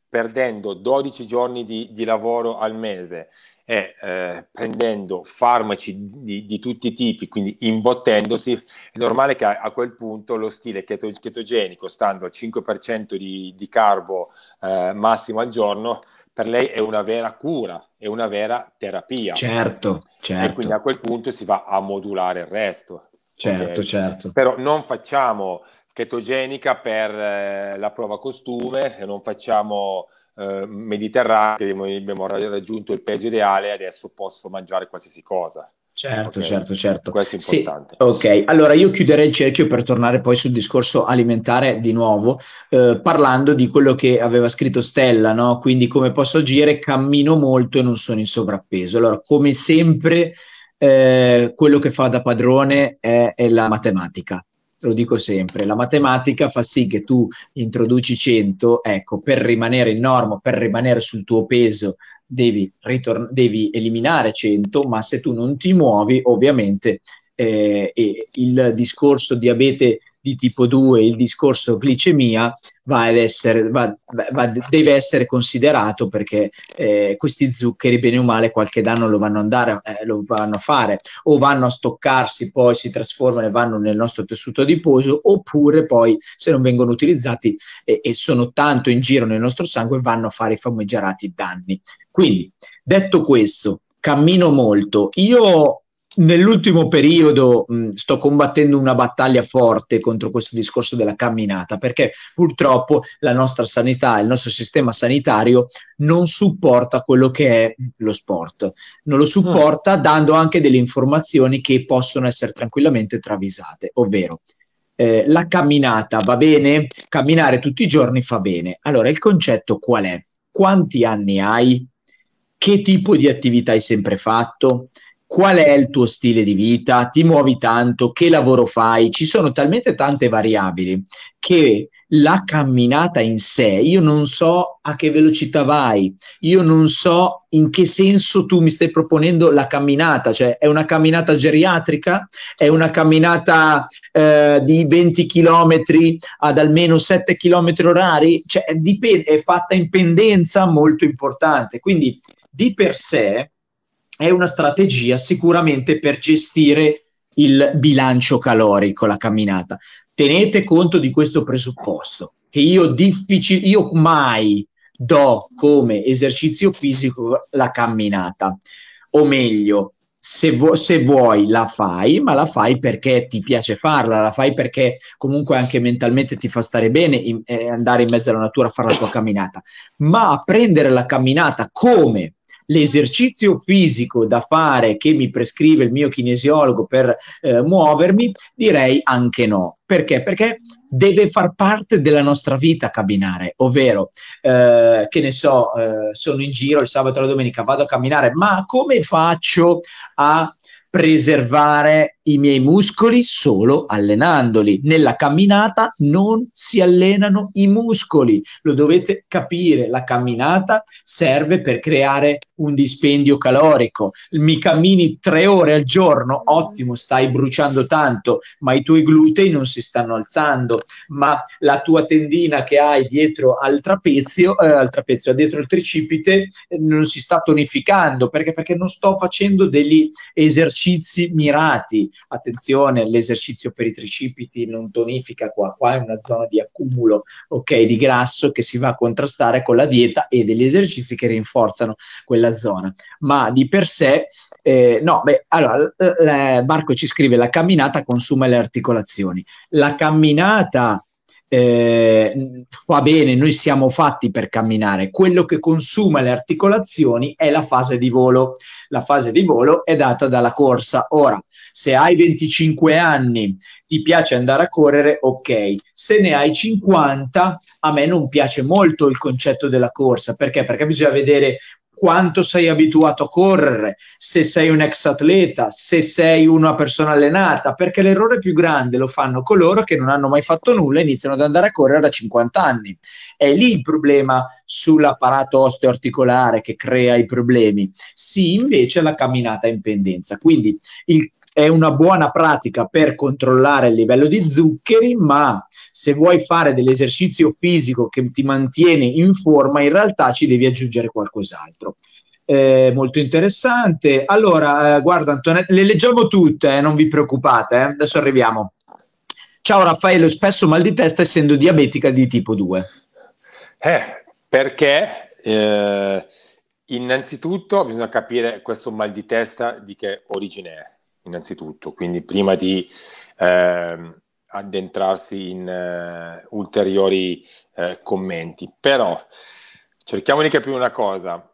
perdendo 12 giorni di, di lavoro al mese e eh, prendendo farmaci di, di, tutti i tipi, quindi imbottendosi, è normale che a, a quel punto lo stile cheto, chetogenico, stando al 5% di, di carbo eh, massimo al giorno, per lei è una vera cura, è una vera terapia. Certo, certo. E quindi certo. a quel punto si va a modulare il resto. Certo, okay. certo. Però non facciamo chetogenica per eh, la prova costume, non facciamo eh, mediterranea, abbiamo raggiunto il peso ideale adesso posso mangiare qualsiasi cosa. Certo, okay. certo, certo. Questo è importante. Sì, ok, allora io chiuderei il cerchio per tornare poi sul discorso alimentare di nuovo, eh, parlando di quello che aveva scritto Stella, no? quindi come posso agire, cammino molto e non sono in sovrappeso. Allora, come sempre eh, quello che fa da padrone è, è la matematica lo dico sempre, la matematica fa sì che tu introduci 100, ecco, per rimanere in norma, per rimanere sul tuo peso, devi, ritorn- devi eliminare 100, ma se tu non ti muovi, ovviamente eh, il discorso diabete di tipo 2 il discorso glicemia va ad essere, va, va, deve essere considerato perché eh, questi zuccheri bene o male qualche danno lo vanno, andare, eh, lo vanno a fare o vanno a stoccarsi poi si trasformano e vanno nel nostro tessuto adiposo oppure poi se non vengono utilizzati eh, e sono tanto in giro nel nostro sangue vanno a fare i famigerati danni quindi detto questo cammino molto io nell'ultimo periodo mh, sto combattendo una battaglia forte contro questo discorso della camminata, perché purtroppo la nostra sanità, il nostro sistema sanitario non supporta quello che è lo sport, non lo mm. supporta dando anche delle informazioni che possono essere tranquillamente travisate, ovvero eh, la camminata va bene, camminare tutti i giorni fa bene. Allora il concetto qual è? Quanti anni hai? Che tipo di attività hai sempre fatto? qual è il tuo stile di vita, ti muovi tanto, che lavoro fai, ci sono talmente tante variabili che la camminata in sé, io non so a che velocità vai, io non so in che senso tu mi stai proponendo la camminata, cioè è una camminata geriatrica, è una camminata eh, di 20 km ad almeno 7 km orari, cioè dipende, è fatta in pendenza molto importante, quindi di per sé è una strategia sicuramente per gestire il bilancio calorico, la camminata. Tenete conto di questo presupposto, che io, difficil- io mai do come esercizio fisico la camminata, o meglio, se, vu- se, vuoi la fai, ma la fai perché ti piace farla, la fai perché comunque anche mentalmente ti fa stare bene in, eh, andare in mezzo alla natura a fare la tua camminata, ma prendere la camminata come l'esercizio fisico da fare che mi prescrive il mio kinesiologo per eh, muovermi, direi anche no. Perché? Perché deve far parte della nostra vita camminare, ovvero eh, che ne so, eh, sono in giro il sabato e la domenica, vado a camminare, ma come faccio a preservare i miei muscoli solo allenandoli. Nella camminata non si allenano i muscoli, lo dovete capire, la camminata serve per creare un dispendio calorico. Mi cammini tre ore al giorno, ottimo, stai bruciando tanto, ma i tuoi glutei non si stanno alzando, ma la tua tendina che hai dietro al trapezio, eh, al trapezio dietro il tricipite, eh, non si sta tonificando perché? perché non sto facendo degli esercizi mirati attenzione, l'esercizio per i tricipiti non tonifica qua, qua è una zona di accumulo okay, di grasso che si va a contrastare con la dieta e degli esercizi che rinforzano quella zona. Ma di per sé, eh, no, beh, allora, eh, Marco ci scrive la camminata consuma le articolazioni. La camminata eh, va bene, noi siamo fatti per camminare, quello che consuma le articolazioni è la fase di volo. La fase di volo è data dalla corsa. Ora, se hai 25 anni, ti piace andare a correre, ok. Se ne hai 50, a me non piace molto il concetto della corsa, perché? Perché bisogna vedere quanto sei abituato a correre, se sei un ex atleta, se sei una persona allenata, perché l'errore più grande lo fanno coloro che non hanno mai fatto nulla e iniziano ad andare a correre da 50 anni. È lì il problema sull'apparato osteoarticolare che crea i problemi. Sì, invece la camminata in pendenza. Quindi il è una buona pratica per controllare il livello di zuccheri, ma se vuoi fare dell'esercizio fisico che ti mantiene in forma, in realtà ci devi aggiungere qualcos'altro. Eh, molto interessante. Allora, eh, guarda Antonella, le leggiamo tutte, eh, non vi preoccupate, eh. adesso arriviamo. Ciao Raffaello, spesso mal di testa essendo diabetica di tipo 2. Eh, perché eh, innanzitutto bisogna capire questo mal di testa di che origine è innanzitutto, quindi prima di eh, addentrarsi in eh, ulteriori eh, commenti. Però cerchiamo di capire una cosa,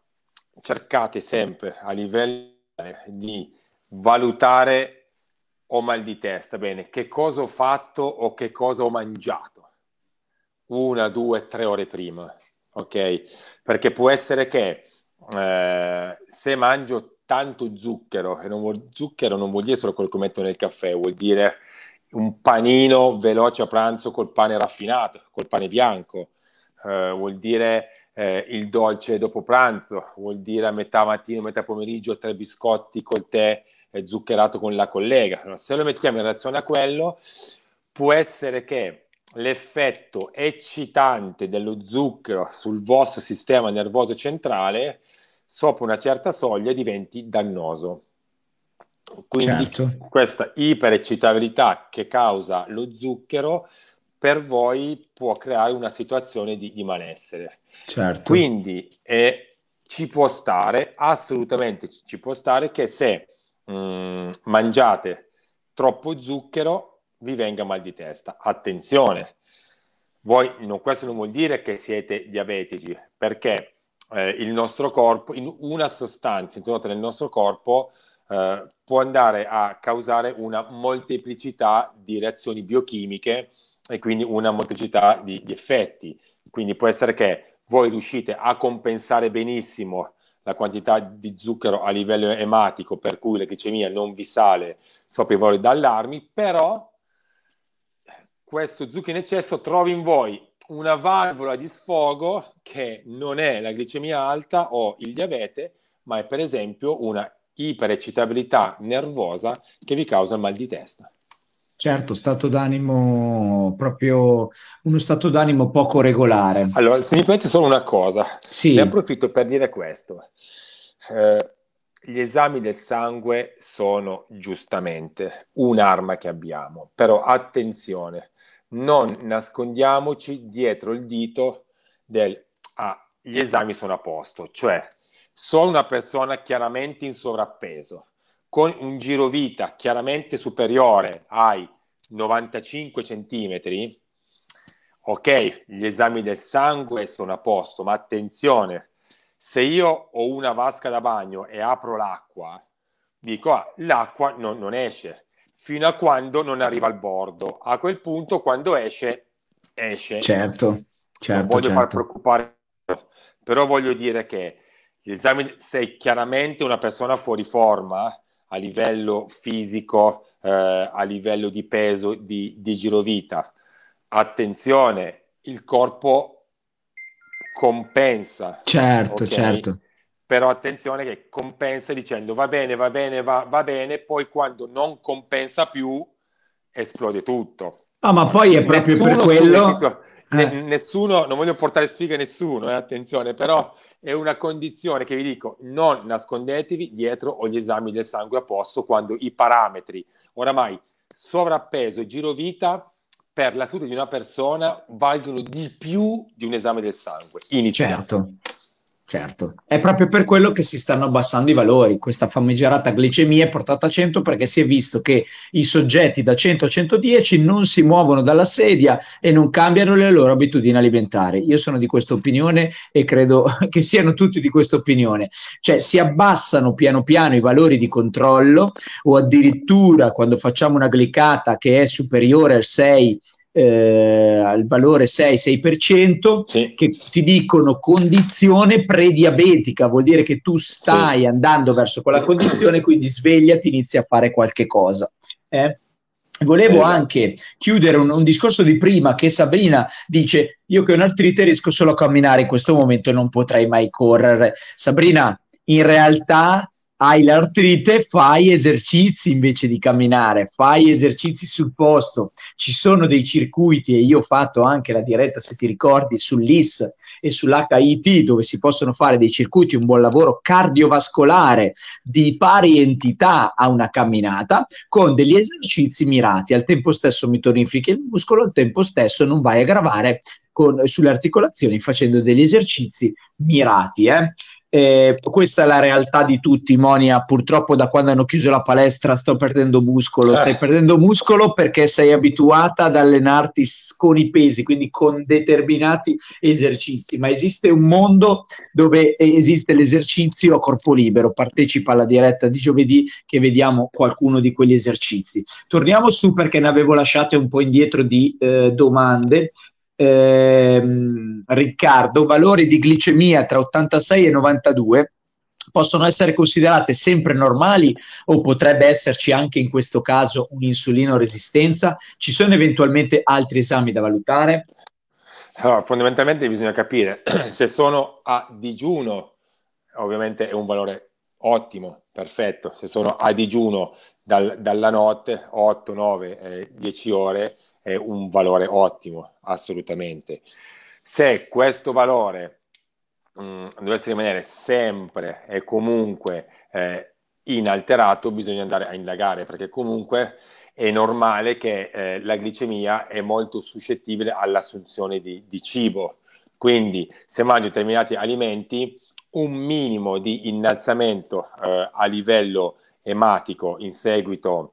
cercate sempre a livello di valutare o mal di testa, bene, che cosa ho fatto o che cosa ho mangiato una, due, tre ore prima, ok? Perché può essere che eh, se mangio tanto zucchero, e non vuol, zucchero non vuol dire solo quello che metto nel caffè, vuol dire un panino veloce a pranzo col pane raffinato, col pane bianco, eh, vuol dire eh, il dolce dopo pranzo, vuol dire a metà mattina, metà pomeriggio tre biscotti col tè eh, zuccherato con la collega. se lo mettiamo in relazione a quello, può essere che l'effetto eccitante dello zucchero sul vostro sistema nervoso centrale sopra una certa soglia diventi dannoso. Quindi certo. questa ipereccitabilità che causa lo zucchero per voi può creare una situazione di, di malessere. Certo. Quindi eh, ci può stare, assolutamente ci può stare che se mh, mm, mangiate troppo zucchero vi venga mal di testa. Attenzione, voi, non, questo non vuol dire che siete diabetici, perché eh, il nostro corpo, in una sostanza introdotta nel nostro corpo eh, può andare a causare una molteplicità di reazioni biochimiche e quindi una molteplicità di, di effetti. Quindi può essere che voi riuscite a compensare benissimo la quantità di zucchero a livello ematico, per cui la glicemia non vi sale sopra i valori d'allarmi, però questo zucchero in eccesso trova in voi una valvola di sfogo che non è la glicemia alta o il diabete, ma è per esempio una ipereccitabilità nervosa che vi causa mal di testa. Certo, stato d'animo proprio uno stato d'animo poco regolare. Allora, se mi permette solo una cosa, sì. ne approfitto per dire questo. Eh, gli esami del sangue sono giustamente un'arma che abbiamo, però attenzione, non nascondiamoci dietro il dito del ah, gli esami sono a posto, cioè sono una persona chiaramente in sovrappeso, con un giro vita chiaramente superiore ai 95 centimetri, ok, gli esami del sangue sono a posto, ma attenzione, se io ho una vasca da bagno e apro l'acqua, dico ah, l'acqua non, non esce, fino a quando non arriva al bordo. A quel punto, quando esce, esce. Certo, certo. Non voglio certo. far preoccupare, però voglio dire che l'esame sei chiaramente una persona fuori forma eh, a livello fisico, eh, a livello di peso, di, di girovita. Attenzione, il corpo compensa. Certo, okay? certo però attenzione che compensa dicendo va bene, va bene, va, va bene, poi quando non compensa più esplode tutto. Ah, ma poi è proprio nessuno per quello... Studia, eh. Nessuno, non voglio portare sfiga a nessuno, eh, attenzione, però è una condizione che vi dico, non nascondetevi dietro o gli esami del sangue a posto quando i parametri, oramai sovrappeso e giro vita per la salute di una persona valgono di più di un esame del sangue. Iniziato. Certo. Certo, è proprio per quello che si stanno abbassando i valori, questa famigerata glicemia è portata a 100 perché si è visto che i soggetti da 100 a 110 non si muovono dalla sedia e non cambiano le loro abitudini alimentari. Io sono di questa opinione e credo (laughs) che siano tutti di questa opinione, cioè si abbassano piano piano i valori di controllo o addirittura quando facciamo una glicata che è superiore al 6 eh, al valore 6-6%, sì. che ti dicono condizione prediabetica, vuol dire che tu stai sì. andando verso quella condizione, quindi svegliati, inizi a fare qualche cosa. Eh? Volevo esatto. anche chiudere un, un, discorso di prima che Sabrina dice, io che ho un'artrite riesco solo a camminare in questo momento e non potrei mai correre. Sabrina, in realtà hai l'artrite, fai esercizi invece di camminare, fai esercizi sul posto. Ci sono dei circuiti e io ho fatto anche la diretta, se ti ricordi, sull'IS e sull'HIT dove si possono fare dei circuiti, un buon lavoro cardiovascolare di pari entità a una camminata con degli esercizi mirati. Al tempo stesso mi tonifichi il muscolo, al tempo stesso non vai a gravare con, sulle articolazioni facendo degli esercizi mirati. Eh? Eh, questa è la realtà di tutti, Monia. Purtroppo da quando hanno chiuso la palestra sto perdendo muscolo. Eh. Stai perdendo muscolo perché sei abituata ad allenarti con i pesi, quindi con determinati esercizi. Ma esiste un mondo dove esiste l'esercizio a corpo libero. Partecipa alla diretta di giovedì che vediamo qualcuno di quegli esercizi. Torniamo su perché ne avevo lasciate un po' indietro di eh, domande ehm, Riccardo, valori di glicemia tra 86 e 92 possono essere considerate sempre normali o potrebbe esserci anche in questo caso un'insulino resistenza? Ci sono eventualmente altri esami da valutare? Allora, fondamentalmente bisogna capire (clears throat) se sono a digiuno, ovviamente è un valore ottimo, perfetto, se sono a digiuno dal, dalla notte, 8, 9, eh, 10 ore, è un valore ottimo, assolutamente. Se questo valore mh, mm, dovesse rimanere sempre e comunque eh, inalterato, bisogna andare a indagare perché comunque è normale che eh, la glicemia è molto suscettibile all'assunzione di, di cibo. Quindi se mangio determinati alimenti, un minimo di innalzamento eh, a livello ematico in seguito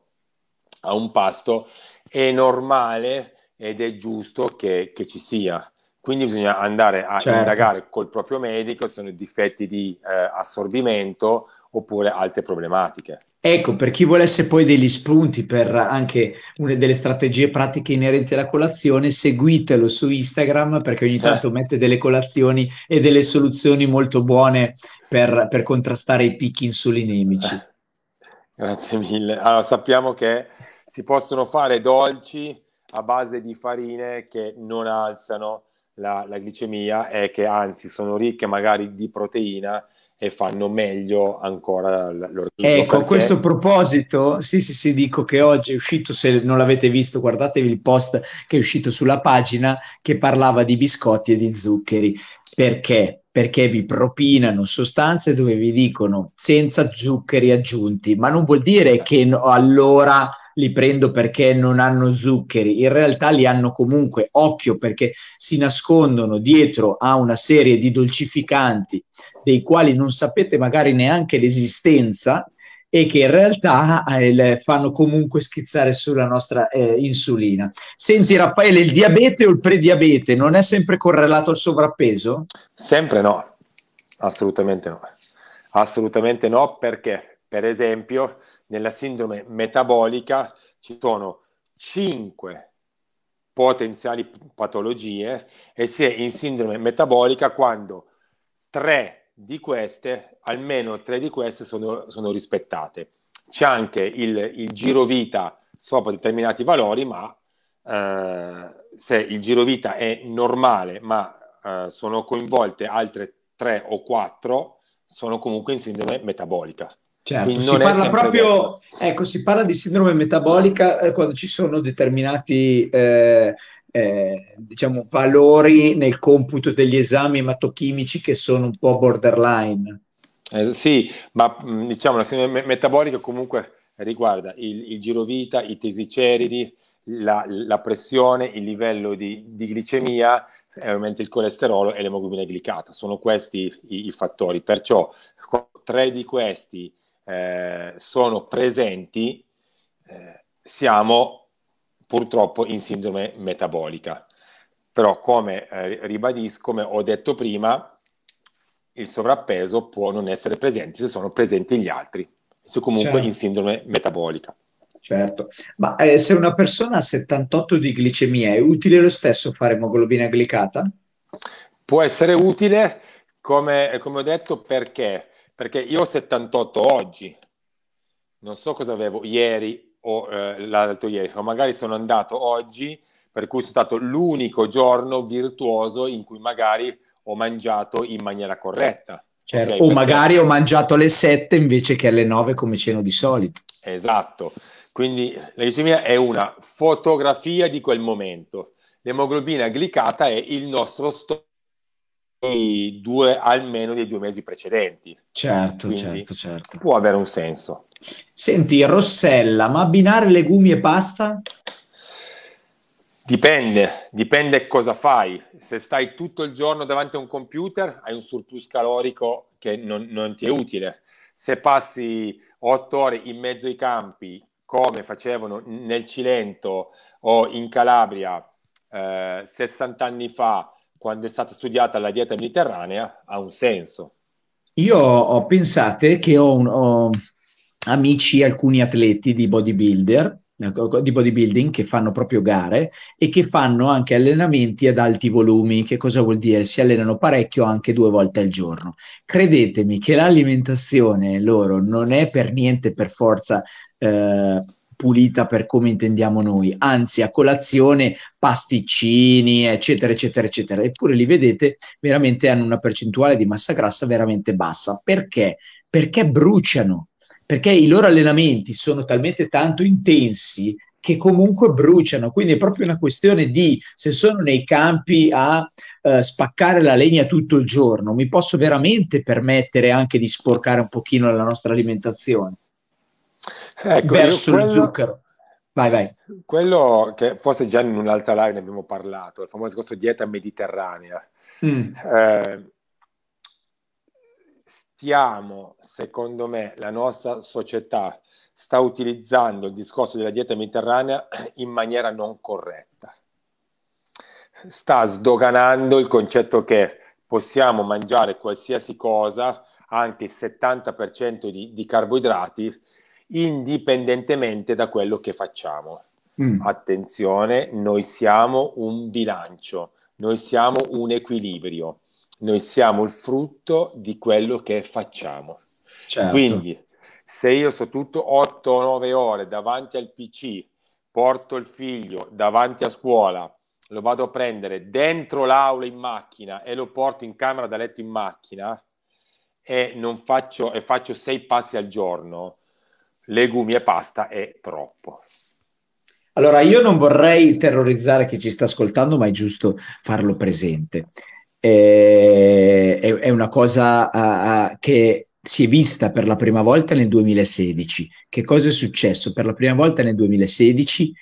a un pasto è normale ed è giusto che, che ci sia. Quindi bisogna andare a certo. indagare col proprio medico se sono difetti di eh, assorbimento oppure altre problematiche. Ecco, per chi volesse poi degli spunti per anche una delle strategie pratiche inerenti alla colazione, seguitelo su Instagram perché ogni eh. tanto eh. mette delle colazioni e delle soluzioni molto buone per, per contrastare i picchi insulinemici. Eh. (laughs) Grazie mille. Allora, sappiamo che si possono fare dolci a base di farine che non alzano la, la glicemia e che anzi sono ricche magari di proteina e fanno meglio ancora l'organismo. Ecco, perché... a questo proposito, sì, sì, sì, dico che oggi è uscito, se non l'avete visto, guardatevi il post che è uscito sulla pagina che parlava di biscotti e di zuccheri. Perché? Perché vi propinano sostanze dove vi dicono senza zuccheri aggiunti, ma non vuol dire certo. che no, allora li prendo perché non hanno zuccheri, in realtà li hanno comunque, occhio perché si nascondono dietro a una serie di dolcificanti dei quali non sapete magari neanche l'esistenza e che in realtà eh, fanno comunque schizzare sulla nostra eh, insulina. Senti Raffaele, il diabete o il prediabete non è sempre correlato al sovrappeso? Sempre no, assolutamente no. Assolutamente no perché, per esempio, nella sindrome metabolica ci sono 5 potenziali patologie e si è in sindrome metabolica quando 3 di queste, almeno 3 di queste sono, sono rispettate. C'è anche il, il vita sopra determinati valori, ma eh, se il giro vita è normale, ma eh, sono coinvolte altre 3 o 4, sono comunque in sindrome metabolica. Certo, si parla proprio, ecco, si parla di sindrome metabolica eh, quando ci sono determinati eh, eh, diciamo, valori nel computo degli esami ematochimici che sono un po' borderline. Eh, sì, ma mm, diciamo la sindrome metabolica comunque riguarda il, il girovita, i trigliceridi, la, la, pressione, il livello di, di glicemia e eh, ovviamente il colesterolo e l'emoglobina glicata. Sono questi i, i fattori, perciò tre di questi eh, sono presenti, eh, siamo purtroppo in sindrome metabolica. Però come eh, ribadisco, come ho detto prima, il sovrappeso può non essere presente se sono presenti gli altri, se comunque certo. in sindrome metabolica. Certo, ma eh, se una persona ha 78 di glicemia è utile lo stesso fare emoglobina glicata? Può essere utile, come, come ho detto, perché perché io ho 78 oggi, non so cosa avevo ieri o eh, l'altro ieri, ma magari sono andato oggi, per cui sono stato l'unico giorno virtuoso in cui magari ho mangiato in maniera corretta. Certo. Okay, o magari ho mangiato alle 7 invece che alle 9 come ceno di solito. Esatto, quindi la glicemia è una fotografia di quel momento. L'emoglobina glicata è il nostro storico due, almeno dei due mesi precedenti. Certo, Quindi certo, certo. Può avere un senso. Senti, Rossella, ma abbinare legumi e pasta? Dipende, dipende cosa fai. Se stai tutto il giorno davanti a un computer, hai un surplus calorico che non, non ti è utile. Se passi otto ore in mezzo ai campi, come facevano nel Cilento o in Calabria eh, 60 anni fa, quando è stata studiata la dieta mediterranea, ha un senso. Io ho pensato che ho, un, ho amici, alcuni atleti di bodybuilder di bodybuilding che fanno proprio gare e che fanno anche allenamenti ad alti volumi. Che cosa vuol dire? Si allenano parecchio anche due volte al giorno. Credetemi che l'alimentazione loro non è per niente per forza eh, pulita per come intendiamo noi, anzi a colazione pasticcini, eccetera, eccetera, eccetera. Eppure li vedete, veramente hanno una percentuale di massa grassa veramente bassa. Perché? Perché bruciano, perché i loro allenamenti sono talmente tanto intensi che comunque bruciano. Quindi è proprio una questione di se sono nei campi a eh, spaccare la legna tutto il giorno, mi posso veramente permettere anche di sporcare un pochino la nostra alimentazione. Ecco, verso quello... il zucchero. Vai, vai. Quello che forse già in un'altra live ne abbiamo parlato, il famoso discorso dieta mediterranea. Mm. Eh, stiamo, secondo me, la nostra società sta utilizzando il discorso della dieta mediterranea in maniera non corretta. Sta sdoganando il concetto che possiamo mangiare qualsiasi cosa, anche il 70% di, di carboidrati, indipendentemente da quello che facciamo. Mm. Attenzione, noi siamo un bilancio, noi siamo un equilibrio, noi siamo il frutto di quello che facciamo. Certo. Quindi, se io sto tutto 8-9 ore davanti al PC, porto il figlio davanti a scuola, lo vado a prendere dentro l'aula in macchina e lo porto in camera da letto in macchina e, faccio, e faccio sei passi al giorno, legumi e pasta è troppo. Allora, io non vorrei terrorizzare chi ci sta ascoltando, ma è giusto farlo presente. Eh, è, è, una cosa a, a, che si è vista per la prima volta nel 2016. Che cosa è successo? Per la prima volta nel 2016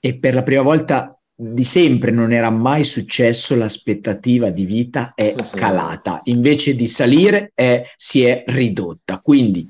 e per la prima volta di sempre non era mai successo, l'aspettativa di vita è (laughs) calata, invece di salire è, eh, si è ridotta. Quindi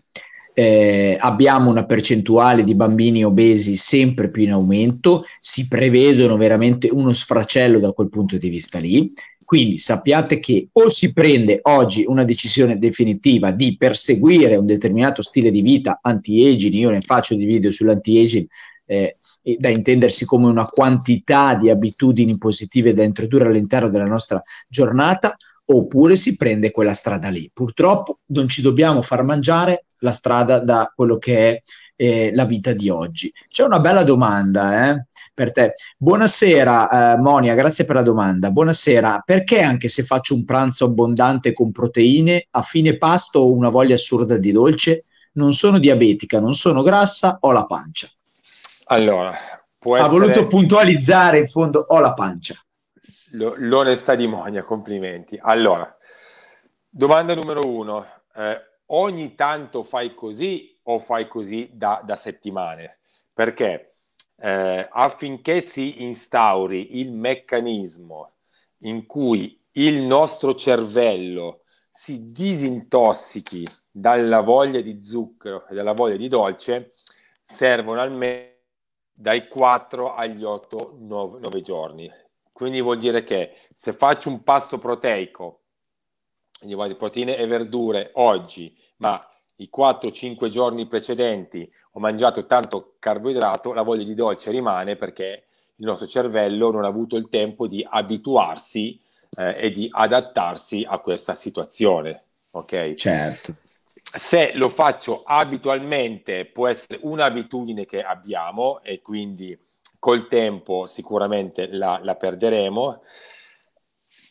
eh, abbiamo una percentuale di bambini obesi sempre più in aumento, si prevedono veramente uno sfracello da quel punto di vista lì. Quindi sappiate che o si prende oggi una decisione definitiva di perseguire un determinato stile di vita anti-aging, io ne faccio di video sull'anti-aging eh, da intendersi come una quantità di abitudini positive da introdurre all'interno della nostra giornata, oppure si prende quella strada lì. Purtroppo non ci dobbiamo far mangiare la strada da quello che è eh, la vita di oggi. C'è una bella domanda eh, per te. Buonasera eh, Monia, grazie per la domanda. Buonasera, perché anche se faccio un pranzo abbondante con proteine, a fine pasto ho una voglia assurda di dolce? Non sono diabetica, non sono grassa, ho la pancia. Allora, può essere... ha voluto puntualizzare in fondo, ho la pancia. L- l'onestà di Monia, complimenti. Allora, domanda numero uno. Eh, ogni tanto fai così o fai così da, da settimane, perché eh, affinché si instauri il meccanismo in cui il nostro cervello si disintossichi dalla voglia di zucchero e dalla voglia di dolce, servono almeno dai 4 agli 8, 9, 9 giorni. Quindi vuol dire che se faccio un pasto proteico quindi vai proteine e verdure oggi, ma i 4-5 giorni precedenti ho mangiato tanto carboidrato, la voglia di dolce rimane perché il nostro cervello non ha avuto il tempo di abituarsi eh, e di adattarsi a questa situazione. Ok? Certo. Se lo faccio abitualmente può essere un'abitudine che abbiamo e quindi col tempo sicuramente la, la perderemo.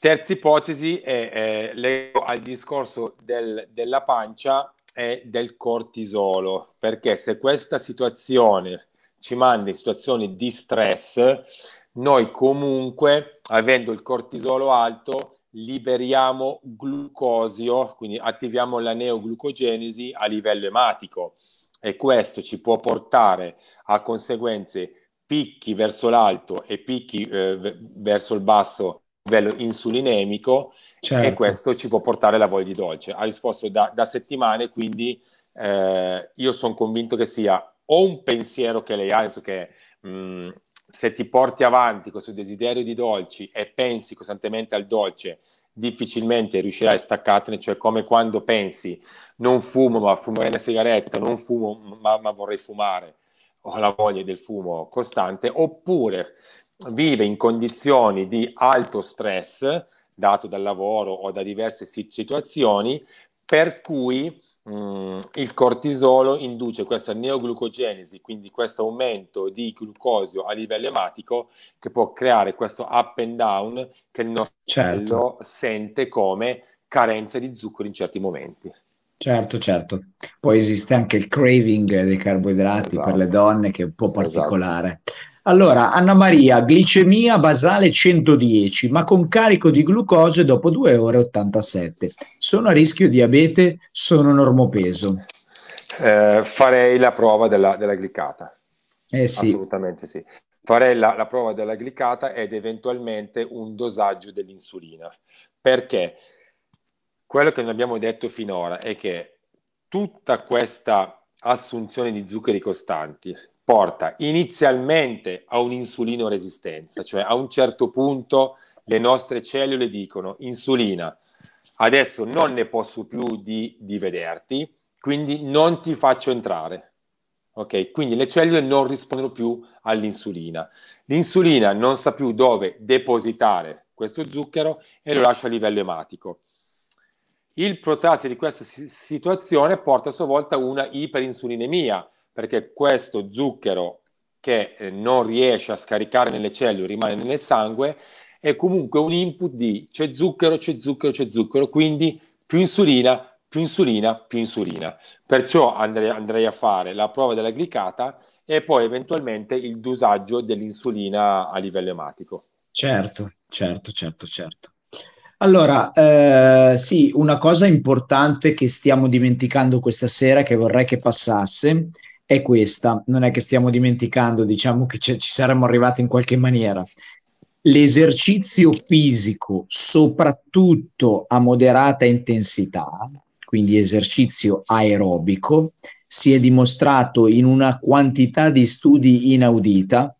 Terza ipotesi è, eh, al discorso del, della pancia e del cortisolo, perché se questa situazione ci manda in situazioni di stress, noi comunque, avendo il cortisolo alto, liberiamo glucosio, quindi attiviamo la neoglucogenesi a livello ematico e questo ci può portare a conseguenze picchi verso l'alto e picchi eh, verso il basso livello insulinemico certo. e questo ci può portare alla voglia di dolce. Ha risposto da, da settimane, quindi eh, io sono convinto che sia o un pensiero che lei ha, nel senso che mh, mm, se ti porti avanti questo desiderio di dolci e pensi costantemente al dolce, difficilmente riuscirai a staccartene, cioè come quando pensi non fumo ma fumerei una sigaretta, non fumo ma, ma vorrei fumare, ho la voglia del fumo costante, oppure vive in condizioni di alto stress dato dal lavoro o da diverse situazioni per cui mh, mm, il cortisolo induce questa neoglucogenesi, quindi questo aumento di glucosio a livello ematico che può creare questo up and down che il nostro certo. cervello sente come carenza di zucchero in certi momenti. Certo, certo. Poi esiste anche il craving dei carboidrati esatto. per le esatto. donne che è un po' esatto. particolare. Esatto. Allora, Anna Maria, glicemia basale 110, ma con carico di glucosio dopo 2 ore 87. Sono a rischio diabete, sono normopeso. Eh, farei la prova della, della glicata. Eh sì. Assolutamente sì. Farei la, la prova della glicata ed eventualmente un dosaggio dell'insulina. Perché? Quello che non abbiamo detto finora è che tutta questa assunzione di zuccheri costanti porta inizialmente a un'insulino resistenza, cioè a un certo punto le nostre cellule dicono insulina, adesso non ne posso più di, di vederti, quindi non ti faccio entrare. Okay? Quindi le cellule non rispondono più all'insulina. L'insulina non sa più dove depositare questo zucchero e lo lascia a livello ematico. Il protrarsi di questa situazione porta a sua volta a una iperinsulinemia, perché questo zucchero che eh, non riesce a scaricare nelle cellule rimane nel sangue è comunque un input di c'è zucchero, c'è zucchero, c'è zucchero, quindi più insulina, più insulina, più insulina. Perciò andrei, andrei a fare la prova della glicata e poi eventualmente il dosaggio dell'insulina a livello ematico. Certo, certo, certo, certo. Allora, eh, sì, una cosa importante che stiamo dimenticando questa sera che vorrei che passasse è questa, non è che stiamo dimenticando, diciamo che ci saremmo arrivati in qualche maniera. L'esercizio fisico, soprattutto a moderata intensità, quindi esercizio aerobico, si è dimostrato in una quantità di studi inaudita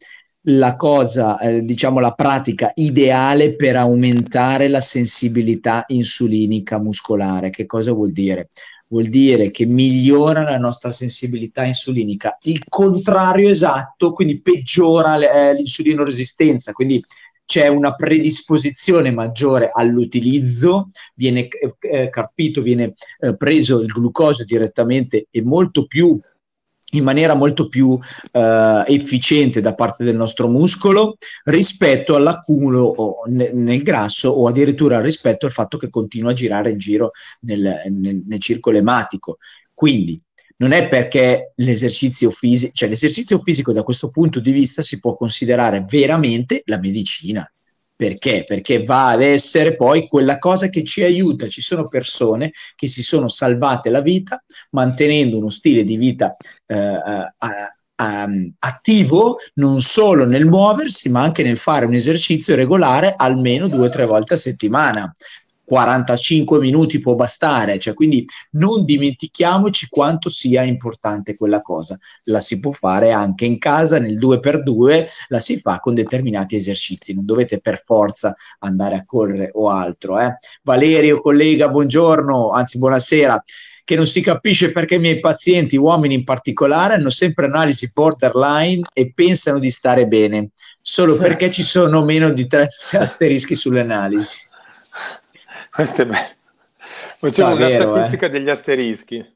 la cosa, eh, diciamo la pratica ideale per aumentare la sensibilità insulinica muscolare. Che cosa vuol dire? vuol dire che migliora la nostra sensibilità insulinica, il contrario esatto, quindi peggiora eh, resistenza, quindi c'è una predisposizione maggiore all'utilizzo, viene eh, carpito, viene eh, preso il glucosio direttamente e molto più in maniera molto più eh, efficiente da parte del nostro muscolo rispetto all'accumulo nel, grasso o addirittura rispetto al fatto che continua a girare in giro nel, nel, nel circolo ematico. Quindi non è perché l'esercizio fisico, cioè l'esercizio fisico da questo punto di vista si può considerare veramente la medicina. Perché? Perché va ad essere poi quella cosa che ci aiuta. Ci sono persone che si sono salvate la vita mantenendo uno stile di vita eh, a, a, attivo, non solo nel muoversi, ma anche nel fare un esercizio regolare almeno due o tre volte a settimana. 45 minuti può bastare, cioè, quindi non dimentichiamoci quanto sia importante quella cosa. La si può fare anche in casa, nel 2x2, la si fa con determinati esercizi, non dovete per forza andare a correre o altro. Eh. Valerio, collega, buongiorno, anzi buonasera che non si capisce perché i miei pazienti, uomini in particolare, hanno sempre analisi borderline e pensano di stare bene, solo perché ci sono meno di tre (laughs) asterischi sulle analisi. Questo è bello. Facciamo no, una statistica eh? degli asterischi.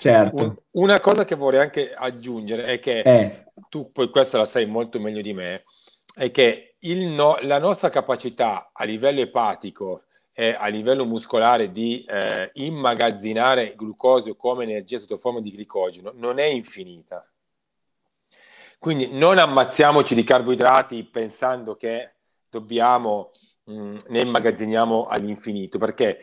Certo. Un, una cosa che vorrei anche aggiungere è che eh. tu poi questa la sai molto meglio di me, è che no, la nostra capacità a livello epatico e a livello muscolare di eh, immagazzinare glucosio come energia sotto forma di glicogeno non è infinita. Quindi non ammazziamoci di carboidrati pensando che dobbiamo Mm, ne immagazziniamo all'infinito, perché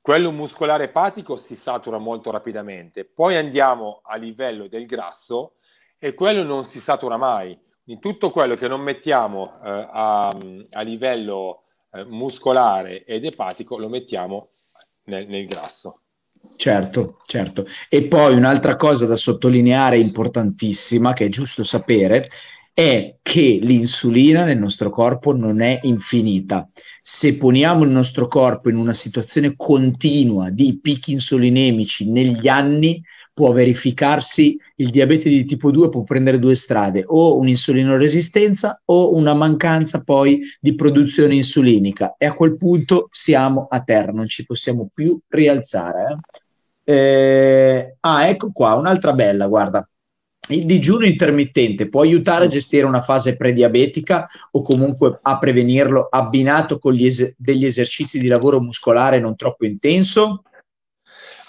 quello muscolare epatico si satura molto rapidamente, poi andiamo a livello del grasso e quello non si satura mai. Quindi tutto quello che non mettiamo eh, a, a, livello eh, muscolare ed epatico lo mettiamo nel, nel grasso. Certo, certo. E poi un'altra cosa da sottolineare importantissima, che è giusto sapere, è che l'insulina nel nostro corpo non è infinita. Se poniamo il nostro corpo in una situazione continua di picchi insulinemici negli anni, può verificarsi il diabete di tipo 2, può prendere due strade, o un'insulinoresistenza o una mancanza poi di produzione insulinica e a quel punto siamo a terra, non ci possiamo più rialzare. Eh? Eh, ah, ecco qua, un'altra bella, guarda, il digiuno intermittente può aiutare a mm. gestire una fase prediabetica o comunque a prevenirlo abbinato con es- degli esercizi di lavoro muscolare non troppo intenso?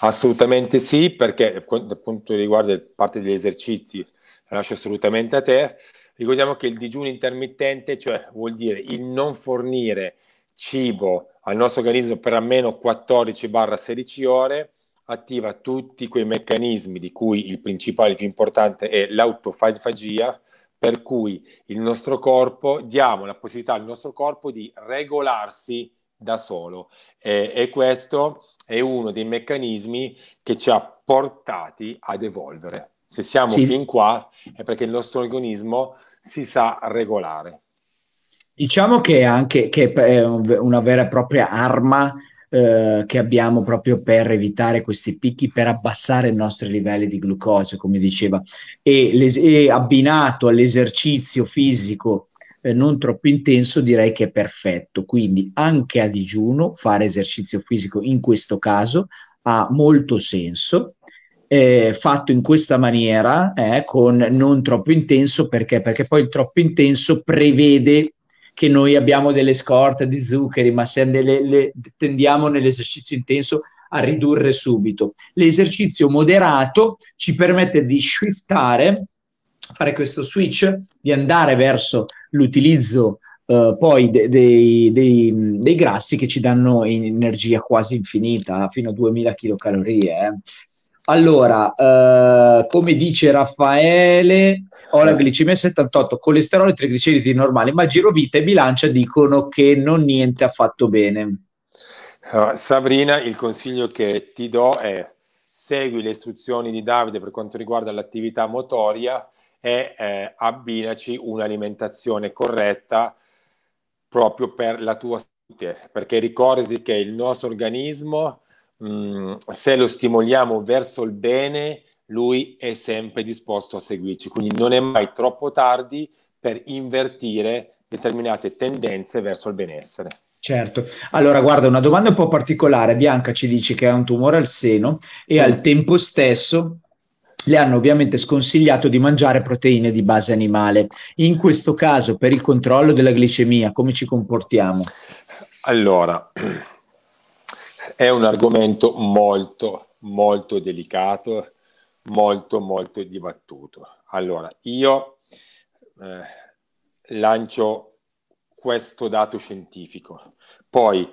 Assolutamente sì, perché per quanto riguarda parte degli esercizi, lascio assolutamente a te. Ricordiamo che il digiuno intermittente, cioè vuol dire il non fornire cibo al nostro organismo per almeno 14-16 ore, attiva tutti quei meccanismi di cui il principale più importante è l'autofagia, per cui il nostro corpo, diamo la possibilità al nostro corpo di regolarsi da solo e, e questo è uno dei meccanismi che ci ha portati ad evolvere. Se siamo sì. fin qua è perché il nostro organismo si sa regolare. Diciamo che, anche, che è una vera e propria arma eh, che abbiamo proprio per evitare questi picchi, per abbassare i nostri livelli di glucosio, come diceva, e, les- e abbinato all'esercizio fisico eh, non troppo intenso, direi che è perfetto. Quindi anche a digiuno fare esercizio fisico in questo caso ha molto senso. Eh, fatto in questa maniera, eh, con non troppo intenso, perché? Perché poi il troppo intenso prevede che noi abbiamo delle scorte di zuccheri, ma se delle, le, tendiamo nell'esercizio intenso a ridurre subito. L'esercizio moderato ci permette di shiftare, fare questo switch, di andare verso l'utilizzo eh, poi de, de, de, dei grassi che ci danno energia quasi infinita, fino a 2000 kcal. Eh. Allora, eh, come dice Raffaele, ho la eh. glicemia 78, colesterolo e trigliceridi normali, ma girovita e bilancia dicono che non niente affatto bene. Ah, Sabrina, il consiglio che ti do è segui le istruzioni di Davide per quanto riguarda l'attività motoria e eh, abbinaci un'alimentazione corretta proprio per la tua salute, perché ricordati che il nostro organismo Mm, se lo stimoliamo verso il bene, lui è sempre disposto a seguirci, quindi non è mai troppo tardi per invertire determinate tendenze verso il benessere. Certo, allora guarda una domanda un po' particolare, Bianca ci dice che ha un tumore al seno e mm. al tempo stesso le hanno ovviamente sconsigliato di mangiare proteine di base animale. In questo caso per il controllo della glicemia come ci comportiamo? Allora, (clears throat) È un argomento molto, molto delicato, molto, molto dibattuto. Allora, io eh, lancio questo dato scientifico, poi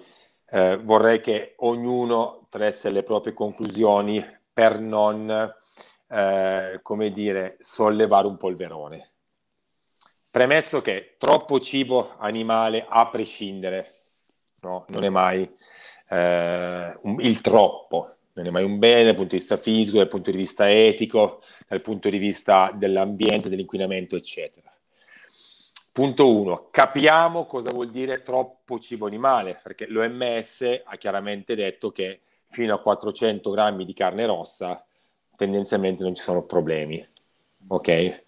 eh, vorrei che ognuno traesse le proprie conclusioni per non, eh, come dire, sollevare un polverone. Premesso che troppo cibo animale, a prescindere, no, non è mai eh, un, il troppo, non è mai un bene dal punto di vista fisico, dal punto di vista etico, dal punto di vista dell'ambiente, dell'inquinamento, eccetera. Punto 1. Capiamo cosa vuol dire troppo cibo animale, perché l'OMS ha chiaramente detto che fino a 400 grammi di carne rossa tendenzialmente non ci sono problemi. Ok?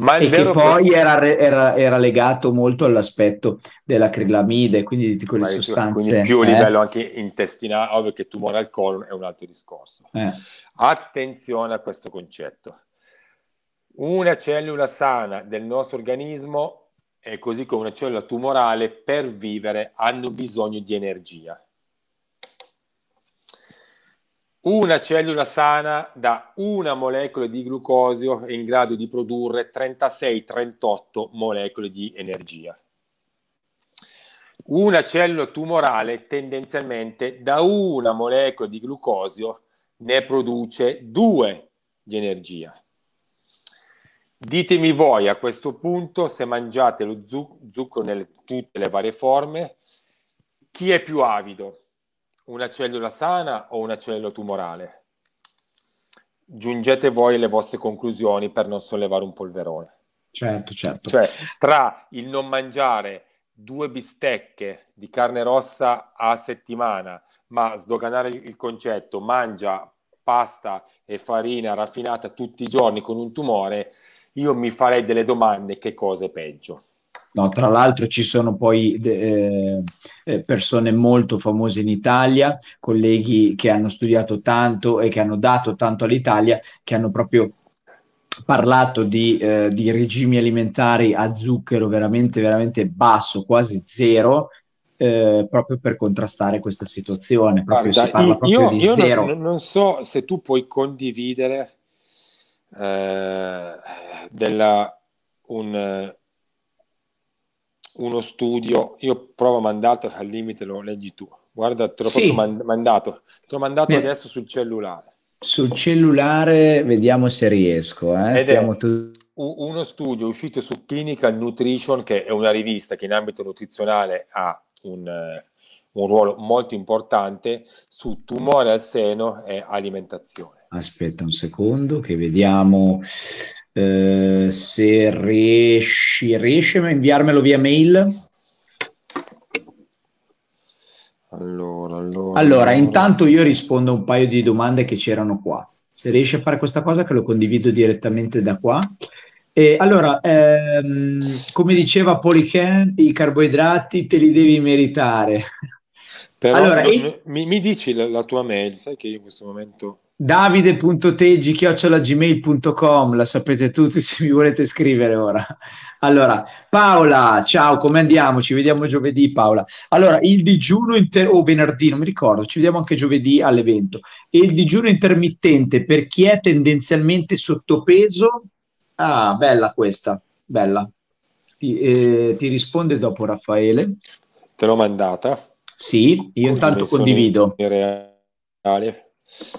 Ma e che poi che... Era, era, era, legato molto all'aspetto dell'acrilamide, quindi di quelle Maledizio, sostanze. Quindi più a eh. livello anche intestinale, ovvio che tumore al colon è un altro discorso. Eh. Attenzione a questo concetto. Una cellula sana del nostro organismo, è così come una cellula tumorale, per vivere hanno bisogno di energia. Una cellula sana da una molecola di glucosio è in grado di produrre 36-38 molecole di energia. Una cellula tumorale tendenzialmente da una molecola di glucosio ne produce due di energia. Ditemi voi a questo punto se mangiate lo zucchero nelle tutte le varie forme, chi è più avido? una cellula sana o una cellula tumorale? Giungete voi alle vostre conclusioni per non sollevare un polverone. Certo, certo. Cioè, tra il non mangiare due bistecche di carne rossa a settimana, ma sdoganare il concetto mangia pasta e farina raffinata tutti i giorni con un tumore, io mi farei delle domande che cosa è peggio. No, tra l'altro ci sono poi eh, eh, persone molto famose in Italia, colleghi che hanno studiato tanto e che hanno dato tanto all'Italia, che hanno proprio parlato di, eh, di regimi alimentari a zucchero veramente, veramente basso, quasi zero, eh, proprio per contrastare questa situazione. Proprio, Guarda, si parla proprio io, di io zero. Non, non, so se tu puoi condividere eh, della, un eh, uno studio, io provo mandato, al limite lo leggi tu. Guarda, te l'ho sì. mandato, te l'ho mandato Beh. adesso sul cellulare. Sul cellulare vediamo se riesco. Eh. Stiamo tutti uno studio uscito su Clinical Nutrition, che è una rivista che in ambito nutrizionale ha un, un ruolo molto importante, su tumore al seno e alimentazione aspetta un secondo che vediamo eh, se riesci, riesci a inviarmelo via mail. Allora, allora, allora, intanto io rispondo a un paio di domande che c'erano qua. Se riesci a fare questa cosa che lo condivido direttamente da qua. E allora, ehm, come diceva Polican, i carboidrati te li devi meritare. Però allora, mi, e... mi, mi, dici la, la tua mail, sai che io in questo momento davide.teggi-gmail.com la sapete tutti se mi volete scrivere ora allora Paola ciao come andiamo ci vediamo giovedì Paola allora il digiuno inter- o oh, venerdì non mi ricordo ci vediamo anche giovedì all'evento e il digiuno intermittente per chi è tendenzialmente sottopeso ah bella questa bella ti, eh, ti risponde dopo Raffaele te l'ho mandata sì io intanto condivido reale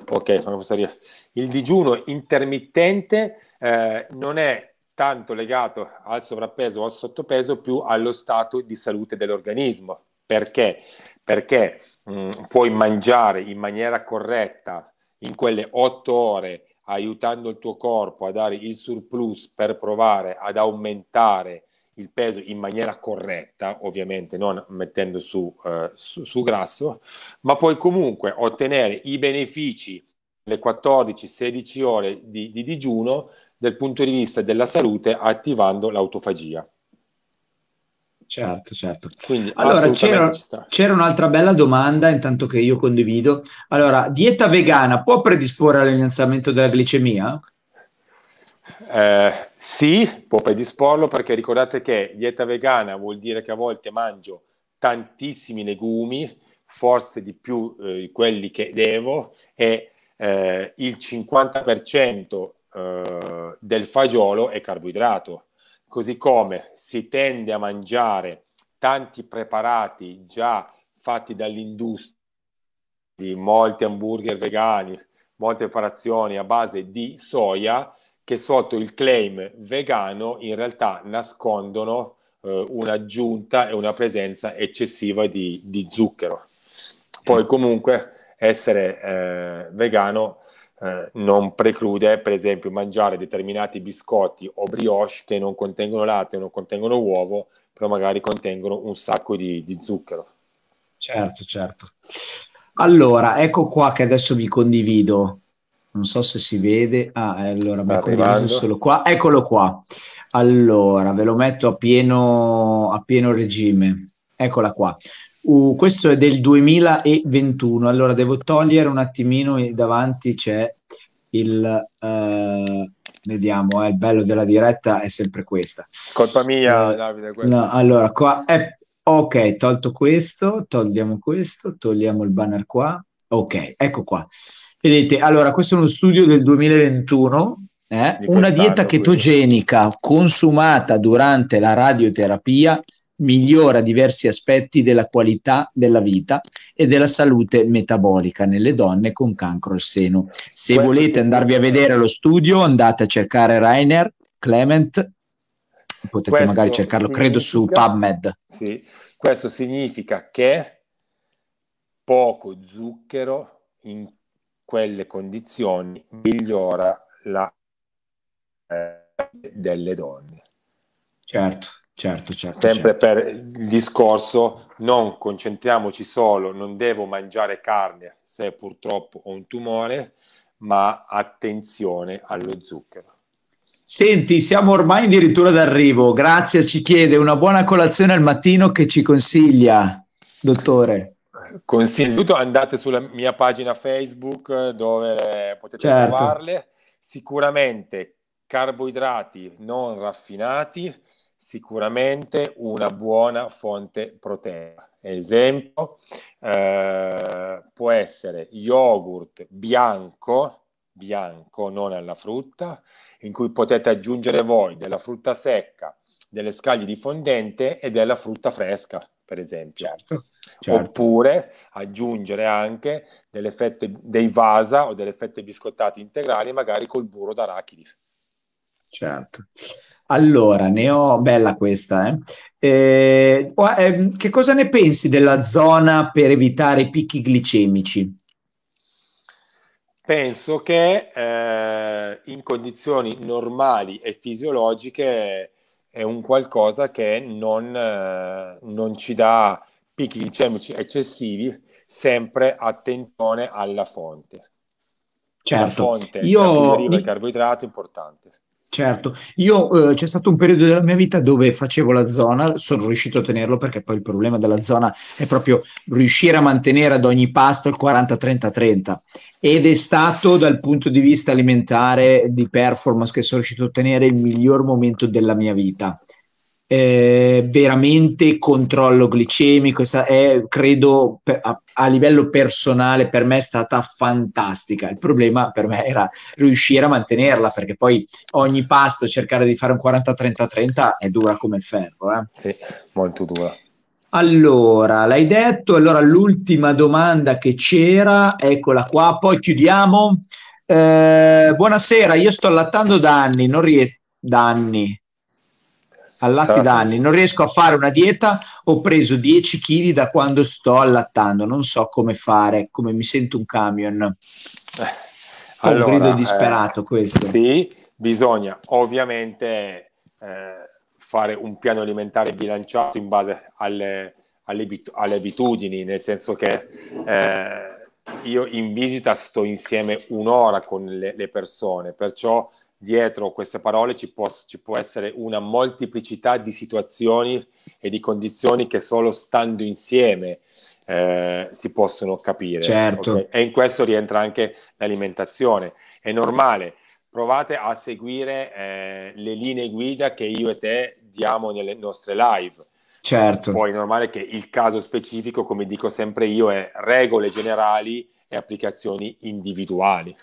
Ok, Il digiuno intermittente eh, non è tanto legato al sovrappeso o al sottopeso, più allo stato di salute dell'organismo. Perché? Perché mh, mm, puoi mangiare in maniera corretta in quelle otto ore, aiutando il tuo corpo a dare il surplus per provare ad aumentare il peso in maniera corretta, ovviamente non mettendo su, eh, su, su grasso, ma puoi comunque ottenere i benefici le 14-16 ore di, di digiuno dal punto di vista della salute attivando l'autofagia. Certo, certo. Quindi, allora, c'era, c'era, un'altra bella domanda, intanto che io condivido. Allora, dieta vegana può predisporre all'innalzamento della glicemia? Eh, sì, può predisporlo perché ricordate che dieta vegana vuol dire che a volte mangio tantissimi legumi, forse di più eh, di quelli che devo e eh, il 50% eh, del fagiolo è carboidrato. Così come si tende a mangiare tanti preparati già fatti dall'industria, di molti hamburger vegani, molte preparazioni a base di soia, che sotto il claim vegano in realtà nascondono eh, un'aggiunta e una presenza eccessiva di, di zucchero. Poi mm. comunque essere eh, vegano eh, non preclude, per esempio, mangiare determinati biscotti o brioche che non contengono latte, non contengono uovo, però magari contengono un sacco di, di zucchero. Certo, certo. Allora, ecco qua che adesso vi condivido non so se si vede. Ah, eh, allora, mi condiviso solo qua. Eccolo qua. Allora, ve lo metto a pieno, a pieno regime. Eccola qua. Uh, questo è del 2021. Allora, devo togliere un attimino, eh, davanti c'è il... Uh, vediamo, eh, il bello della diretta è sempre questa. Colpa mia, uh, Davide. No, allora, qua è... Ok, tolto questo, togliamo questo, togliamo il banner qua. Ok, ecco qua. Vedete, allora, questo è uno studio del 2021. Eh? Di Una dieta chetogenica quindi. consumata durante la radioterapia migliora diversi aspetti della qualità della vita e della salute metabolica nelle donne con cancro al seno. Se Questo volete andarvi a vedere lo studio, andate a cercare Rainer Clement, potete magari cercarlo, credo, su PubMed. Sì. Questo significa che poco zucchero in quelle condizioni migliora la eh, delle donne. Certo, certo, certo. Sempre certo. per il discorso, non concentriamoci solo, non devo mangiare carne se purtroppo ho un tumore, ma attenzione allo zucchero. Senti, siamo ormai addirittura d'arrivo. Grazia ci chiede una buona colazione al mattino che ci consiglia, dottore. Consiglio tutto andate sulla mia pagina Facebook eh, dove eh, potete certo. trovarle. Sicuramente carboidrati non raffinati, sicuramente una buona fonte proteica. Esempio, eh, può essere yogurt bianco, bianco non alla frutta, in cui potete aggiungere voi della frutta secca, delle scaglie di fondente e della frutta fresca per esempio. Certo, certo. Oppure aggiungere anche delle fette, dei vasa o delle fette biscottate integrali, magari col burro d'arachidi. Certo. Allora, ne ho bella questa. Eh. Eh, ehm, che cosa ne pensi della zona per evitare i picchi glicemici? Penso che eh, in condizioni normali e fisiologiche è un qualcosa che non, eh, non ci dà picchi glicemici eccessivi, sempre attenzione alla fonte. Certo, la fonte io... Il carboidrato è importante. Certo, io eh, c'è stato un periodo della mia vita dove facevo la zona, sono riuscito a tenerlo perché poi il problema della zona è proprio riuscire a mantenere ad ogni pasto il 40-30-30 ed è stato dal punto di vista alimentare di performance che sono riuscito a ottenere il miglior momento della mia vita. Eh, veramente controllo glicemico, è, credo a, a, livello personale per me è stata fantastica. Il problema per me era riuscire a mantenerla perché poi ogni pasto cercare di fare un 40-30-30 è dura come il ferro. Eh? Sì, molto dura. Allora, l'hai detto, allora l'ultima domanda che c'era, eccola qua, poi chiudiamo. Eh, buonasera, io sto allattando da anni, non riesco da anni, allatti Sarà da anni, non riesco a fare una dieta, ho preso 10 kg da quando sto allattando, non so come fare, come mi sento un camion. Allora, eh, un grido eh, disperato eh, questo. Sì, bisogna ovviamente eh, fare un piano alimentare bilanciato in base alle, alle, alle abitudini, nel senso che eh, io in visita sto insieme un'ora con le, le persone, perciò dietro queste parole ci può, ci può, essere una molteplicità di situazioni e di condizioni che solo stando insieme eh, si possono capire. Certo. Okay? E in questo rientra anche l'alimentazione. È normale, provate a seguire eh, le linee guida che io e te diamo nelle nostre live. Certo. Poi è normale che il caso specifico, come dico sempre io, è regole generali e applicazioni individuali.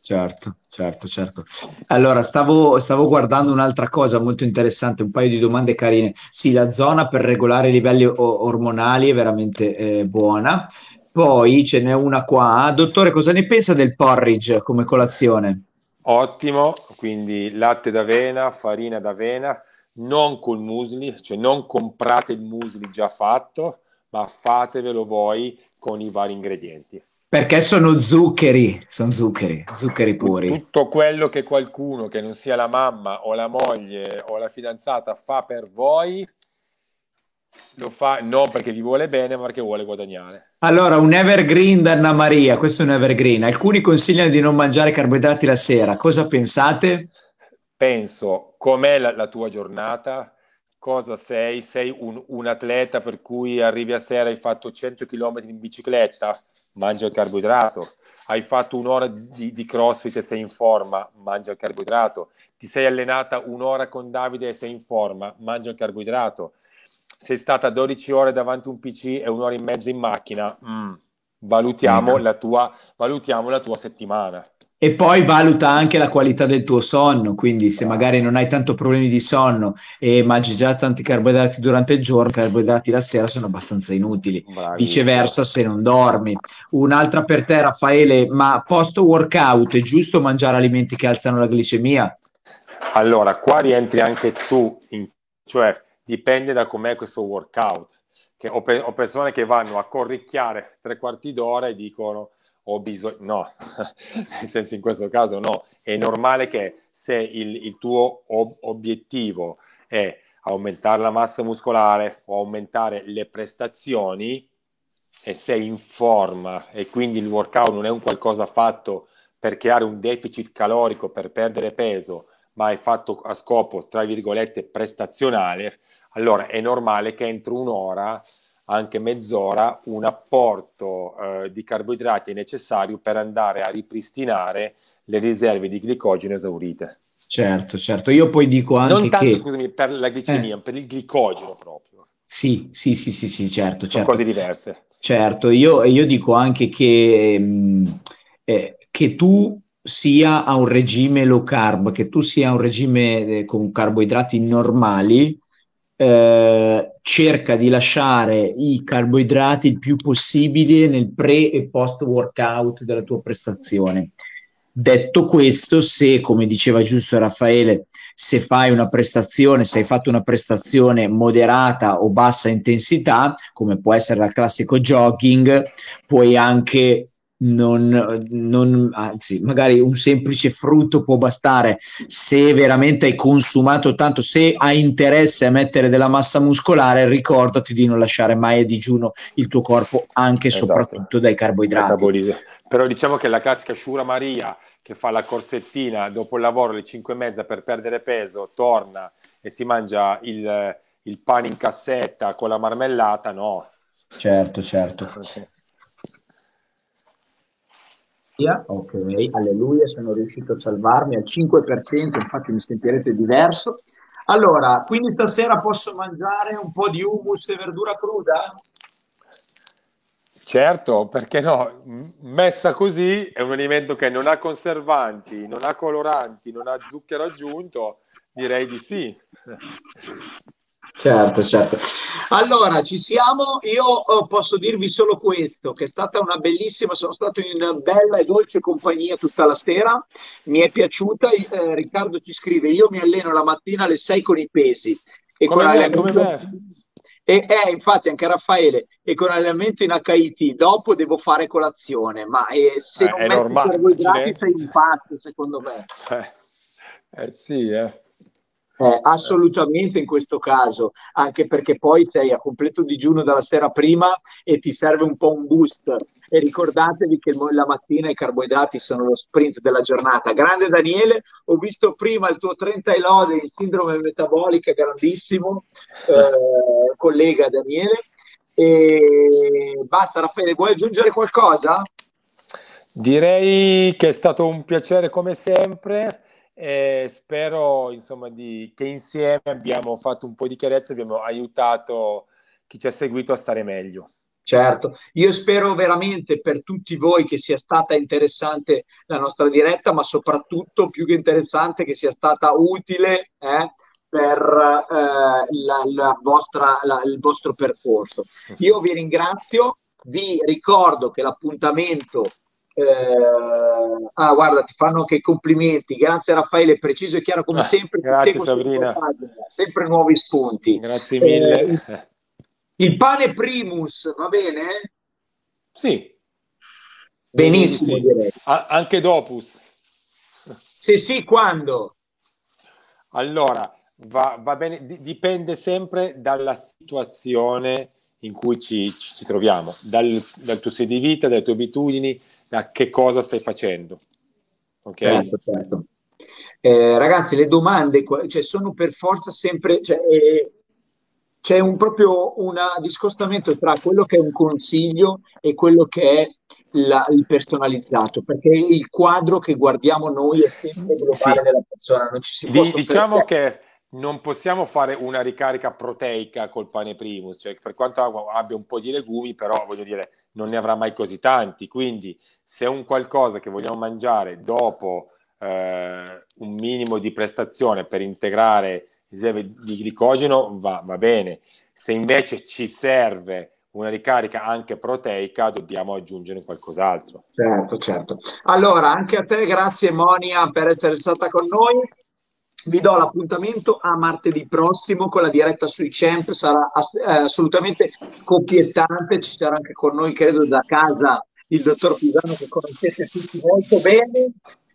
Certo, certo, certo. Allora, stavo, stavo, guardando un'altra cosa molto interessante, un paio di domande carine. Sì, la zona per regolare i livelli o- ormonali è veramente eh, buona. Poi ce n'è una qua. Dottore, cosa ne pensa del porridge come colazione? Ottimo, quindi latte d'avena, farina d'avena, non col musli, cioè non comprate il musli già fatto, ma fatevelo voi con i vari ingredienti. Perché sono zuccheri, sono zuccheri, zuccheri puri. Tutto quello che qualcuno, che non sia la mamma o la moglie o la fidanzata, fa per voi, lo fa non perché vi vuole bene, ma perché vuole guadagnare. Allora, un evergreen d'Anna Maria, questo è un evergreen. Alcuni consigliano di non mangiare carboidrati la sera, cosa pensate? penso com'è la, la tua giornata, cosa sei, sei un, un, atleta per cui arrivi a sera e hai fatto 100 km in bicicletta, mangia il carboidrato, hai fatto un'ora di, di crossfit e sei in forma, mangia il carboidrato, ti sei allenata un'ora con Davide e sei in forma, mangia il carboidrato, sei stata 12 ore davanti a un PC e un'ora e mezza in macchina, mm. valutiamo, mm. La tua, valutiamo la tua settimana. E poi valuta anche la qualità del tuo sonno, quindi se magari non hai tanto problemi di sonno e mangi già tanti carboidrati durante il giorno, i carboidrati la sera sono abbastanza inutili. Bravissimo. Viceversa se non dormi. Un'altra per te Raffaele, ma post workout è giusto mangiare alimenti che alzano la glicemia? Allora, qua rientri anche tu, in, cioè dipende da com'è questo workout. Che ho, pe- ho persone che vanno a corricchiare tre quarti d'ora e dicono ho bisogno, no, (laughs) nel senso in questo caso no, è normale che se il, il tuo ob- obiettivo è aumentare la massa muscolare o aumentare le prestazioni e sei in forma e quindi il workout non è un qualcosa fatto per creare un deficit calorico per perdere peso, ma è fatto a scopo, tra virgolette, prestazionale, allora è normale che entro un'ora anche mezz'ora un apporto eh, di carboidrati necessario per andare a ripristinare le riserve di glicogeno esaurite. Certo, certo. Io poi dico anche Non tanto, che... scusami, per la glicemia, eh. per il glicogeno proprio. Sì, sì, sì, sì, sì certo, Sono certo. cose diverse. Certo, io, io dico anche che, mh, ehm, eh, che tu sia a un regime low carb, che tu sia a un regime eh, con carboidrati normali, eh, cerca di lasciare i carboidrati il più possibile nel pre e post workout della tua prestazione. Detto questo, se come diceva giusto Raffaele, se fai una prestazione, se hai fatto una prestazione moderata o bassa intensità, come può essere il classico jogging, puoi anche non, non, anzi, magari un semplice frutto può bastare se veramente hai consumato tanto, se hai interesse a mettere della massa muscolare, ricordati di non lasciare mai a digiuno il tuo corpo, anche e esatto. soprattutto dai carboidrati. Metabolizza. Però diciamo che la classica Shura Maria che fa la corsettina dopo il lavoro alle 5 e mezza per perdere peso, torna e si mangia il, il pane in cassetta con la marmellata, no. Certo, certo. Okay terapia, ok, alleluia, sono riuscito a salvarmi al 5%, infatti mi sentirete diverso. Allora, quindi stasera posso mangiare un po' di humus e verdura cruda? Certo, perché no? Messa così è un alimento che non ha conservanti, non ha coloranti, non ha zucchero aggiunto, direi di sì. Certo, certo. Allora, ci siamo. Io oh, posso dirvi solo questo, che è stata una bellissima, sono stato in bella e dolce compagnia tutta la sera, mi è piaciuta. Eh, Riccardo ci scrive, io mi alleno la mattina alle 6 con i pesi. E come con me, come me. E, eh, infatti anche Raffaele, e con allenamento in HIT, dopo devo fare colazione, ma eh, se eh, non metti normale, carboidrati sei un pazzo, secondo me. (laughs) Eh, sì, eh. Eh, assolutamente in questo caso, anche perché poi sei a completo digiuno dalla sera prima e ti serve un po' un boost. E ricordatevi che la mattina i carboidrati sono lo sprint della giornata. Grande Daniele, ho visto prima il tuo 30 e in sindrome metabolica, grandissimo, eh, (laughs) collega Daniele. E basta Raffaele, vuoi aggiungere qualcosa? Direi che è stato un piacere come sempre e eh, spero insomma, di, che insieme abbiamo fatto un po' di chiarezza, abbiamo aiutato chi ci ha seguito a stare meglio. Certo, io spero veramente per tutti voi che sia stata interessante la nostra diretta, ma soprattutto più che interessante che sia stata utile eh, per eh, la, la vostra, la, il vostro percorso. Io vi ringrazio, vi ricordo che l'appuntamento eh, ah, guarda, ti fanno anche i complimenti. Grazie Raffaele, preciso e chiaro come ah, sempre. Grazie Sabrina. sempre nuovi spunti. Grazie mille. Eh, il pane primus, va bene? Sì. Benissimo, sì. direi. A- anche dopus. Se sì, quando? Allora, va, va bene, D- dipende sempre dalla situazione in cui ci, ci troviamo, dal, dal tuo stile di vita, dalle tue abitudini, da che cosa stai facendo. Ok? Certo, certo. Eh, ragazzi, le domande cioè, sono per forza sempre. Cioè, eh, c'è un, proprio un discostamento tra quello che è un consiglio e quello che è la, il personalizzato, perché il quadro che guardiamo noi è sempre globale sì. della persona. Non ci si Lì, diciamo cioè, che non possiamo fare una ricarica proteica col pane primus, cioè per quanto abbia un po' di legumi, però voglio dire non ne avrà mai così tanti, quindi se è un qualcosa che vogliamo mangiare dopo eh, un minimo di prestazione per integrare riserve di glicogeno va, va bene, se invece ci serve una ricarica anche proteica, dobbiamo aggiungere qualcos'altro. Certo, certo. Allora, anche a te grazie Monia per essere stata con noi vi do l'appuntamento a martedì prossimo con la diretta sui champ, sarà ass- eh, assolutamente scoppiettante, ci sarà anche con noi, credo, da casa il dottor Pisano che conoscete tutti molto bene.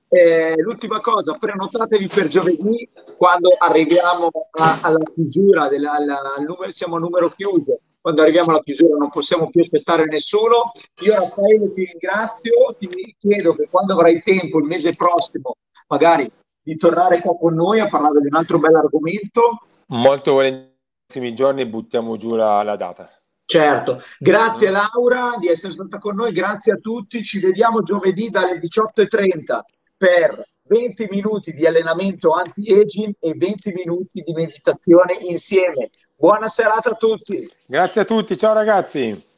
Eh, l'ultima cosa, prenotatevi per giovedì quando arriviamo a, alla chiusura, della, alla, al numero, siamo a numero chiuso, quando arriviamo alla chiusura non possiamo più aspettare nessuno. Io Raffaele ti ringrazio, ti chiedo che quando avrai tempo il mese prossimo, magari di tornare qua con noi a parlare di un altro bel argomento. Molto volentieri, prossimi giorni buttiamo giù la, la data. Certo, grazie Laura di essere stata con noi, grazie a tutti, ci vediamo giovedì dalle 18.30 per 20 minuti di allenamento anti-aging e 20 minuti di meditazione insieme. Buona serata a tutti. Grazie a tutti, ciao ragazzi.